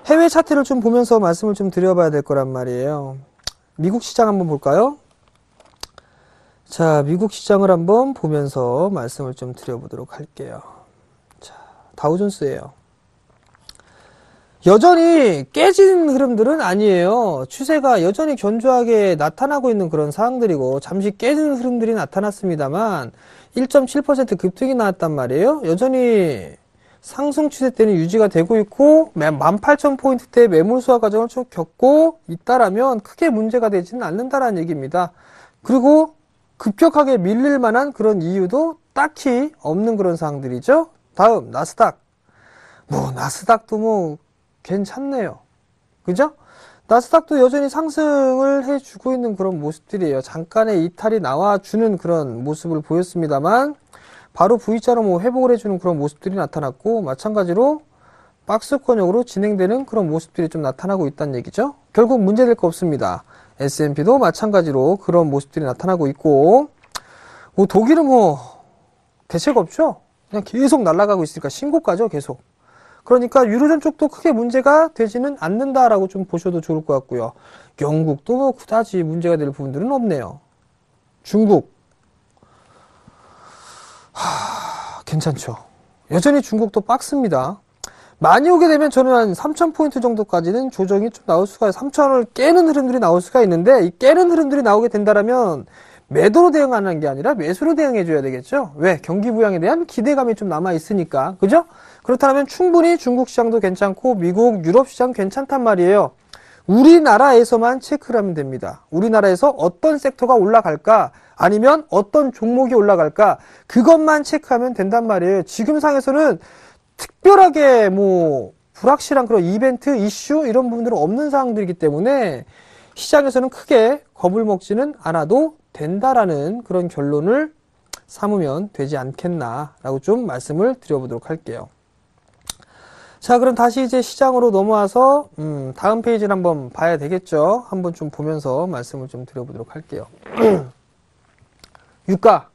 해외 차트를 좀 보면서 말씀을 좀 드려봐야 될 거란 말이에요. 미국 시장 한번 볼까요? 자, 미국 시장을 한번 보면서 말씀을 좀 드려보도록 할게요. 자, 다우존스예요. 여전히 깨진 흐름들은 아니에요. 추세가 여전히 견조하게 나타나고 있는 그런 상황들이고 잠시 깨진 흐름들이 나타났습니다만 1.7% 급등이 나왔단 말이에요. 여전히 상승 추세때는 유지가 되고 있고 18,000포인트대 매물 수화 과정을 좀 겪고 있다라면 크게 문제가 되지는 않는다라는 얘기입니다. 그리고 급격하게 밀릴 만한 그런 이유도 딱히 없는 그런 상황들이죠. 다음 나스닥. 뭐 나스닥도 뭐 괜찮네요. 그죠? 나스닥도 여전히 상승을 해주고 있는 그런 모습들이에요. 잠깐의 이탈이 나와주는 그런 모습을 보였습니다만 바로 V자로 뭐 회복을 해주는 그런 모습들이 나타났고 마찬가지로 박스권역으로 진행되는 그런 모습들이 좀 나타나고 있다는 얘기죠. 결국 문제될 거 없습니다. S&P도 마찬가지로 그런 모습들이 나타나고 있고 뭐 독일은 뭐 대책 없죠. 그냥 계속 날아가고 있으니까 신고가죠, 계속. 그러니까 유로존 쪽도 크게 문제가 되지는 않는다라고 좀 보셔도 좋을 것 같고요. 영국도 뭐 그다지 문제가 될 부분들은 없네요. 중국. 하, 괜찮죠. 여전히 중국도 빡습니다. 많이 오게 되면 저는 한 3,000포인트 정도까지는 조정이 좀 나올 수가, 3,000을 깨는 흐름들이 나올 수가 있는데, 이 깨는 흐름들이 나오게 된다라면, 매도로 대응하는 게 아니라 매수로 대응해줘야 되겠죠? 왜? 경기 부양에 대한 기대감이 좀 남아있으니까. 그죠? 그렇다면 충분히 중국 시장도 괜찮고, 미국, 유럽 시장 괜찮단 말이에요. 우리나라에서만 체크를 하면 됩니다. 우리나라에서 어떤 섹터가 올라갈까? 아니면 어떤 종목이 올라갈까? 그것만 체크하면 된단 말이에요. 지금 상에서는 특별하게 뭐 불확실한 그런 이벤트, 이슈 이런 부분들은 없는 사항들이기 때문에 시장에서는 크게 겁을 먹지는 않아도 된다라는 그런 결론을 삼으면 되지 않겠나라고 좀 말씀을 드려보도록 할게요. 자, 그럼 다시 이제 시장으로 넘어와서 음, 다음 페이지를 한번 봐야 되겠죠. 한번 좀 보면서 말씀을 좀 드려보도록 할게요. [clears throat] 유가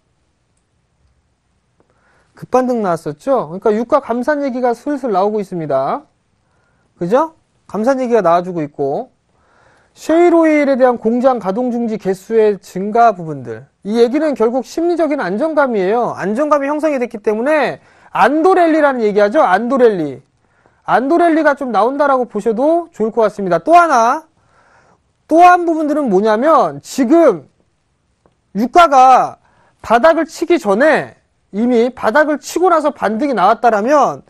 급반등 나왔었죠? 그러니까 유가 감산 얘기가 슬슬 나오고 있습니다. 그죠? 감산 얘기가 나와주고 있고 쉐일오일에 대한 공장 가동 중지 개수의 증가 부분들 이 얘기는 결국 심리적인 안정감이에요. 안정감이 형성이 됐기 때문에 안도렐리라는 얘기하죠. 안도렐리안도렐리가좀 나온다라고 보셔도 좋을 것 같습니다. 또 하나, 또 한 부분들은 뭐냐면 지금 유가가 바닥을 치기 전에 이미 바닥을 치고 나서 반등이 나왔다라면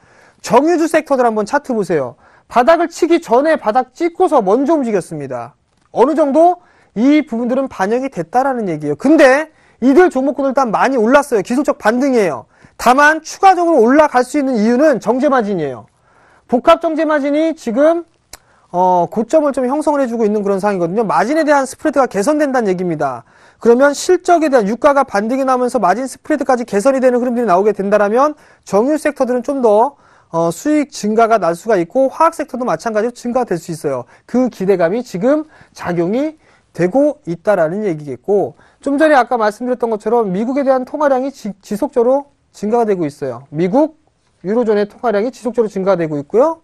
정유주 섹터들 한번 차트 보세요. 바닥을 치기 전에 바닥 찍고서 먼저 움직였습니다. 어느 정도 이 부분들은 반영이 됐다라는 얘기예요. 근데 이들 종목군들 단 많이 올랐어요. 기술적 반등이에요. 다만 추가적으로 올라갈 수 있는 이유는 정제 마진이에요. 복합 정제 마진이 지금 어, 고점을 좀 형성을 해주고 있는 그런 상황이거든요. 마진에 대한 스프레드가 개선된다는 얘기입니다. 그러면 실적에 대한 유가가 반등이 나면서 마진 스프레드까지 개선이 되는 흐름들이 나오게 된다라면 정유 섹터들은 좀더 어, 수익 증가가 날 수가 있고 화학 섹터도 마찬가지로 증가될 수 있어요. 그 기대감이 지금 작용이 되고 있다라는 얘기겠고 좀 전에 아까 말씀드렸던 것처럼 미국에 대한 통화량이 지, 지속적으로 증가가 되고 있어요. 미국 유로존의 통화량이 지속적으로 증가되고 있고요.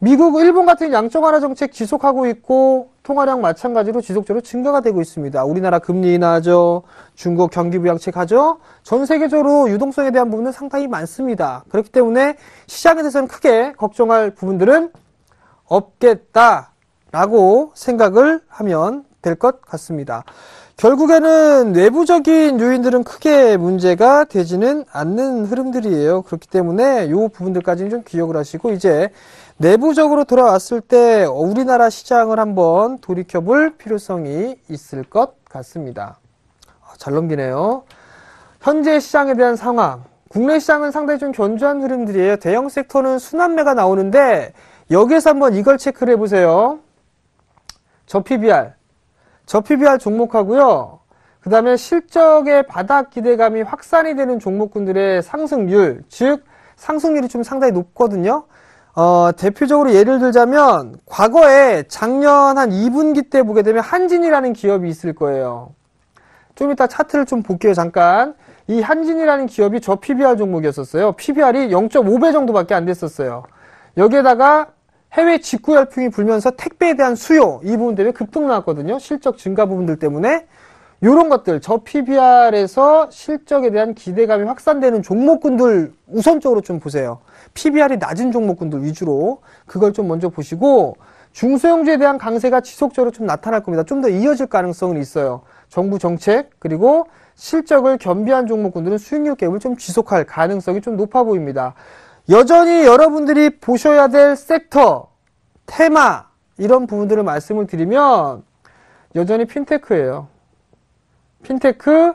미국, 일본 같은 양적 완화 정책 지속하고 있고 통화량 마찬가지로 지속적으로 증가가 되고 있습니다. 우리나라 금리 인하죠. 중국 경기 부양책하죠. 전 세계적으로 유동성에 대한 부분은 상당히 많습니다. 그렇기 때문에 시장에 대해서는 크게 걱정할 부분들은 없겠다라고 생각을 하면 될 것 같습니다. 결국에는 외부적인 요인들은 크게 문제가 되지는 않는 흐름들이에요. 그렇기 때문에 이 부분들까지는 좀 기억을 하시고 이제 내부적으로 돌아왔을 때 우리나라 시장을 한번 돌이켜볼 필요성이 있을 것 같습니다. 아, 잘 넘기네요. 현재 시장에 대한 상황. 국내 시장은 상당히 좀 견조한 흐름들이에요. 대형 섹터는 순환매가 나오는데 여기에서 한번 이걸 체크를 해보세요. 저 PBR. 저 PBR 종목하고요. 그 다음에 실적의 바닥 기대감이 확산이 되는 종목군들의 상승률, 즉 상승률이 좀 상당히 높거든요. 어, 대표적으로 예를 들자면 과거에 작년 한 2분기 때 보게 되면 한진이라는 기업이 있을 거예요. 좀 이따 차트를 좀 볼게요, 잠깐. 이 한진이라는 기업이 저 PBR 종목이었었어요. PBR이 0.5배 정도밖에 안 됐었어요. 여기에다가 해외 직구 열풍이 불면서 택배에 대한 수요 이 부분 때문에 급등 나왔거든요. 실적 증가 부분들 때문에 이런 것들 저 PBR에서 실적에 대한 기대감이 확산되는 종목군들 우선적으로 좀 보세요. PBR이 낮은 종목군들 위주로 그걸 좀 먼저 보시고 중소형주에 대한 강세가 지속적으로 좀 나타날 겁니다. 좀 더 이어질 가능성은 있어요. 정부 정책 그리고 실적을 겸비한 종목군들은 수익률 갭을 좀 지속할 가능성이 좀 높아 보입니다. 여전히 여러분들이 보셔야 될 섹터, 테마 이런 부분들을 말씀을 드리면 여전히 핀테크예요. 핀테크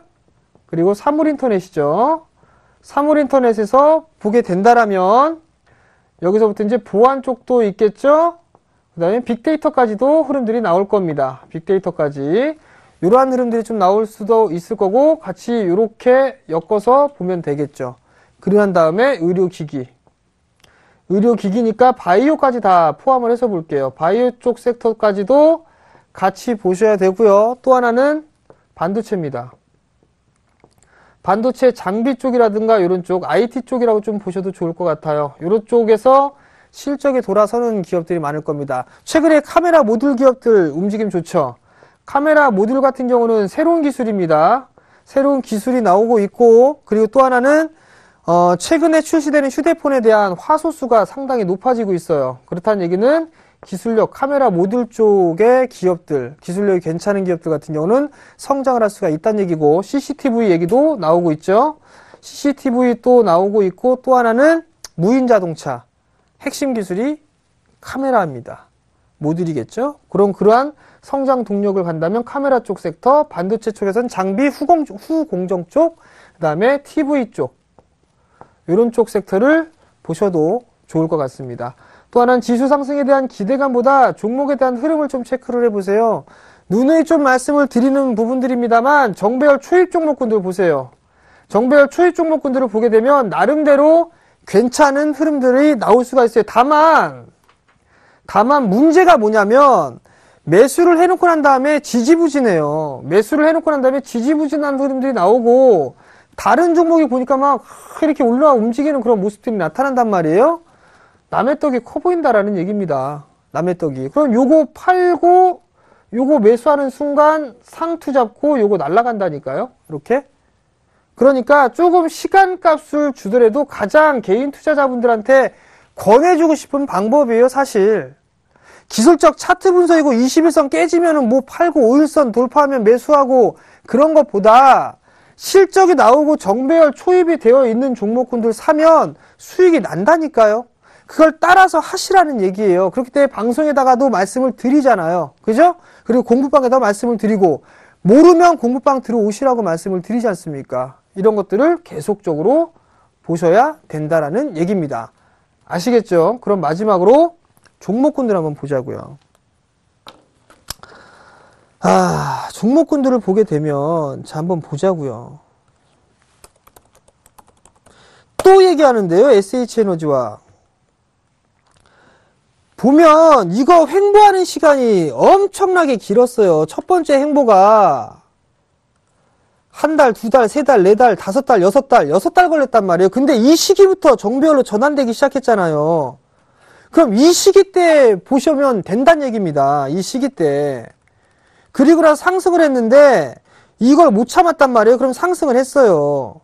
그리고 사물인터넷이죠. 사물인터넷에서 보게 된다라면 여기서부터 이제 보안 쪽도 있겠죠. 그 다음에 빅데이터까지도 흐름들이 나올 겁니다. 빅데이터까지 이러한 흐름들이 좀 나올 수도 있을 거고 같이 이렇게 엮어서 보면 되겠죠. 그러한 다음에 의료기기 의료기기니까 바이오까지 다 포함을 해서 볼게요. 바이오 쪽 섹터까지도 같이 보셔야 되고요. 또 하나는 반도체입니다. 반도체 장비 쪽이라든가 이런 쪽 IT 쪽이라고 좀 보셔도 좋을 것 같아요. 이런 쪽에서 실적이 돌아서는 기업들이 많을 겁니다. 최근에 카메라 모듈 기업들 움직임 좋죠. 카메라 모듈 같은 경우는 새로운 기술입니다. 새로운 기술이 나오고 있고 그리고 또 하나는 어 최근에 출시되는 휴대폰에 대한 화소수가 상당히 높아지고 있어요. 그렇다는 얘기는 기술력, 카메라 모듈 쪽의 기업들, 기술력이 괜찮은 기업들 같은 경우는 성장을 할 수가 있다는 얘기고 CCTV 얘기도 나오고 있죠. CCTV 또 나오고 있고 또 하나는 무인 자동차. 핵심 기술이 카메라입니다. 모듈이겠죠. 그럼 그러한 성장 동력을 간다면 카메라 쪽 섹터, 반도체 쪽에선 장비 후공, 후공정 쪽, 그다음에 TV 쪽 이런 쪽 섹터를 보셔도 좋을 것 같습니다. 또 하나는 지수 상승에 대한 기대감보다 종목에 대한 흐름을 좀 체크를 해보세요. 누누이 좀 말씀을 드리는 부분들입니다만 정배열 초입 종목군들 보세요. 정배열 초입 종목군들을 보게 되면 나름대로 괜찮은 흐름들이 나올 수가 있어요. 다만 다만 문제가 뭐냐면 매수를 해놓고 난 다음에 지지부진해요. 매수를 해놓고 난 다음에 지지부진한 흐름들이 나오고 다른 종목이 보니까 막 이렇게 올라와 움직이는 그런 모습들이 나타난단 말이에요. 남의 떡이 커 보인다라는 얘기입니다. 남의 떡이. 그럼 요거 팔고 요거 매수하는 순간 상투 잡고 요거 날라간다니까요. 이렇게. 그러니까 조금 시간값을 주더라도 가장 개인 투자자분들한테 권해주고 싶은 방법이에요, 사실. 기술적 차트 분석이고 21선 깨지면은 뭐 팔고 5일선 돌파하면 매수하고 그런 것보다 실적이 나오고 정배열 초입이 되어 있는 종목군들 사면 수익이 난다니까요. 그걸 따라서 하시라는 얘기예요. 그렇기 때문에 방송에다가도 말씀을 드리잖아요. 그죠? 그리고 공부방에다 말씀을 드리고 모르면 공부방 들어오시라고 말씀을 드리지 않습니까? 이런 것들을 계속적으로 보셔야 된다라는 얘기입니다. 아시겠죠? 그럼 마지막으로 종목군들 한번 보자고요. 아, 종목군들을 보게 되면 자 한번 보자고요. 또 얘기하는데요. SH에너지와 보면 이거 횡보하는 시간이 엄청나게 길었어요. 첫 번째 횡보가 한 달, 두 달, 세 달, 네 달, 다섯 달, 여섯 달, 여섯 달 걸렸단 말이에요. 근데 이 시기부터 정별로 전환되기 시작했잖아요. 그럼 이 시기 때 보시면 된다는 얘기입니다. 이 시기 때. 그리고 나서 상승을 했는데 이걸 못 참았단 말이에요. 그럼 상승을 했어요.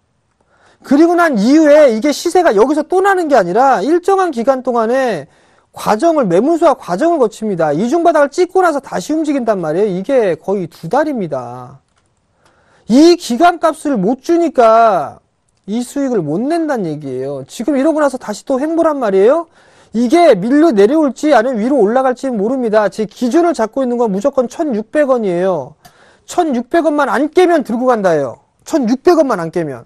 그리고 난 이후에 이게 시세가 여기서 또 나는 게 아니라 일정한 기간 동안에 과정을 매문수와 과정을 거칩니다. 이중바닥을 찍고 나서 다시 움직인단 말이에요. 이게 거의 두 달입니다. 이 기간값을 못 주니까 이 수익을 못 낸다는 얘기예요. 지금 이러고 나서 다시 또 횡보란 말이에요. 이게 밀로 내려올지 아니면 위로 올라갈지는 모릅니다. 제 기준을 잡고 있는 건 무조건 1600원이에요. 1600원만 안 깨면 들고 간다예요. 1600원만 안 깨면.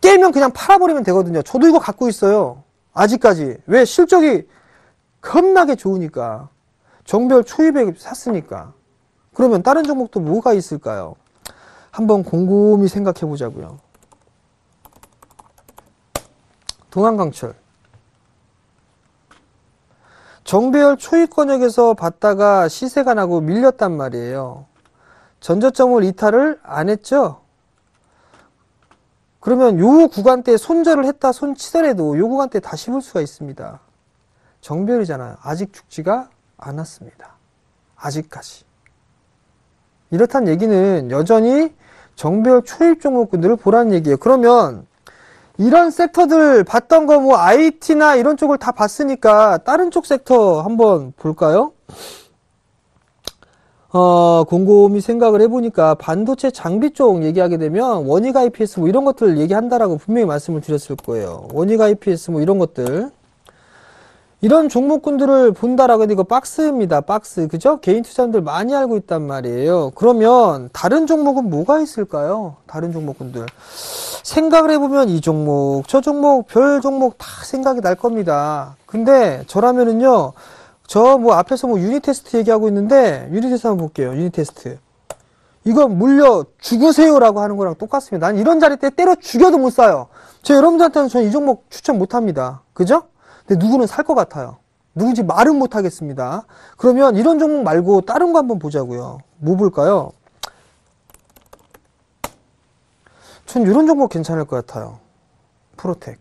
깨면 그냥 팔아버리면 되거든요. 저도 이거 갖고 있어요. 아직까지. 왜? 실적이 겁나게 좋으니까. 종별 초입에 샀으니까. 그러면 다른 종목도 뭐가 있을까요? 한번 곰곰이 생각해 보자고요. 동안강철. 정배열 초입권역에서 봤다가 시세가 나고 밀렸단 말이에요. 전저점을 이탈을 안 했죠? 그러면 요구간때 손절을 했다 손 치더라도 요구간때 다시 볼 수가 있습니다. 정별이잖아요. 아직 죽지가 않았습니다. 아직까지. 이렇단 얘기는 여전히 정별 초입 종목군들을 보라는 얘기예요. 그러면 이런 섹터들 봤던 거 뭐 IT나 이런 쪽을 다 봤으니까 다른 쪽 섹터 한번 볼까요? 어, 곰곰이 생각을 해보니까 반도체 장비 쪽 얘기하게 되면 원익 IPS 뭐 이런 것들을 얘기한다라고 분명히 말씀을 드렸을 거예요. 원익 IPS 뭐 이런 것들. 이런 종목군들을 본다라고 해도 이거 박스입니다. 박스. 그죠? 개인 투자자들 많이 알고 있단 말이에요. 그러면 다른 종목은 뭐가 있을까요? 다른 종목군들. 생각을 해보면 이 종목, 저 종목, 별 종목 다 생각이 날 겁니다. 근데 저라면은요. 저뭐 앞에서 뭐유니 테스트 얘기하고 있는데 유니 테스트 한번 볼게요. 유니 테스트. 이건 물려 죽으세요라고 하는 거랑 똑같습니다. 난 이런 자리 때 때려 죽여도 못 사요. 저 여러분들한테는 저는 이 종목 추천 못 합니다. 그죠? 근데 누구는 살 것 같아요. 누군지 말은 못 하겠습니다. 그러면 이런 종목 말고 다른 거 한번 보자고요. 뭐 볼까요? 전 이런 종목 괜찮을 것 같아요. 프로텍.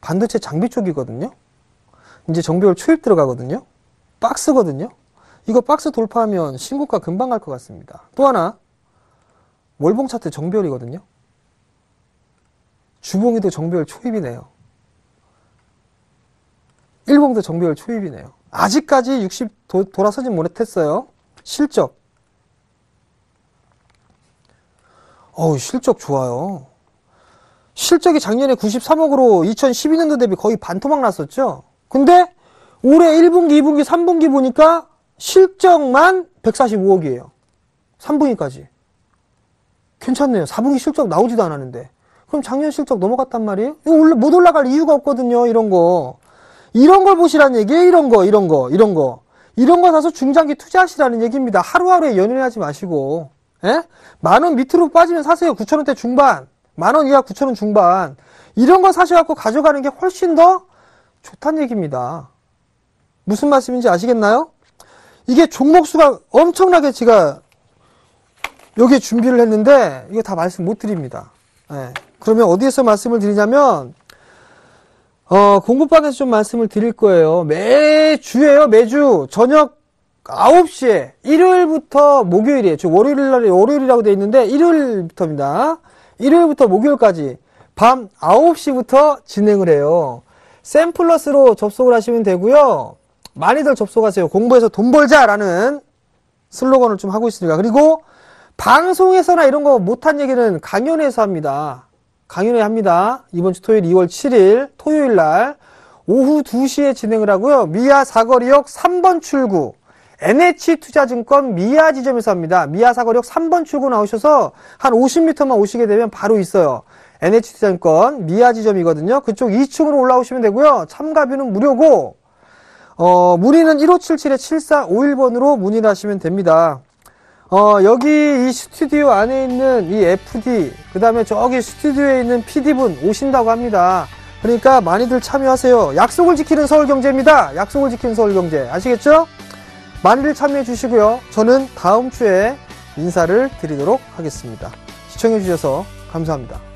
반도체 장비 쪽이거든요. 이제 정비율 초입 들어가거든요. 박스거든요. 이거 박스 돌파하면 신고가 금방 갈 것 같습니다. 또 하나 월봉 차트 정비율이거든요. 주봉이도 정비율 초입이네요. 일봉도 정비율 초입이네요. 아직까지 60 도, 돌아서진 못했어요. 실적. 어우, 실적 좋아요. 실적이 작년에 93억으로 2012년도 대비 거의 반토막 났었죠? 근데 올해 1분기, 2분기, 3분기 보니까 실적만 145억이에요. 3분기까지. 괜찮네요. 4분기 실적 나오지도 않았는데. 그럼 작년 실적 넘어갔단 말이에요? 이거 올라, 못 올라갈 이유가 없거든요. 이런 거. 이런 걸 보시라는 얘기예요. 이런 거, 이런 거, 이런 거. 이런 거 사서 중장기 투자하시라는 얘기입니다. 하루하루에 연연하지 마시고. 예? 만 원 밑으로 빠지면 사세요. 9천원대 중반. 만 원 이하 9천원 중반. 이런 거 사셔갖고 가져가는 게 훨씬 더 좋다는 얘기입니다. 무슨 말씀인지 아시겠나요? 이게 종목수가 엄청나게 제가 여기에 준비를 했는데 이거 다 말씀 못 드립니다. 네. 그러면 어디에서 말씀을 드리냐면 어, 공부방에서 좀 말씀을 드릴 거예요. 매주에요 매주. 저녁 9시에 일요일부터 목요일이에요. 저 월요일 날이 월요일이라고 돼 있는데 일요일부터입니다. 일요일부터 목요일까지 밤 9시부터 진행을 해요. 샘플러스로 접속을 하시면 되고요. 많이들 접속하세요. 공부해서 돈 벌자라는 슬로건을 좀 하고 있으니까. 그리고 방송에서나 이런 거 못한 얘기는 강연에서 회 합니다. 강연회 합니다. 이번 주 토요일 2월 7일 토요일 날 오후 2시에 진행을 하고요. 미아 사거리역 3번 출구 NH투자증권 미아 지점에서 합니다. 미아 사거리역 3번 출구 나오셔서 한 50m만 오시게 되면 바로 있어요. NH투자증권 미아지점이거든요. 그쪽 2층으로 올라오시면 되고요. 참가비는 무료고 어, 문의는 1577-7451번으로 문의를 하시면 됩니다. 어, 여기 이 스튜디오 안에 있는 이 FD, 그 다음에 저기 스튜디오에 있는 PD분 오신다고 합니다. 그러니까 많이들 참여하세요. 약속을 지키는 서울경제입니다. 약속을 지키는 서울경제. 아시겠죠? 많이들 참여해 주시고요. 저는 다음 주에 인사를 드리도록 하겠습니다. 시청해 주셔서 감사합니다.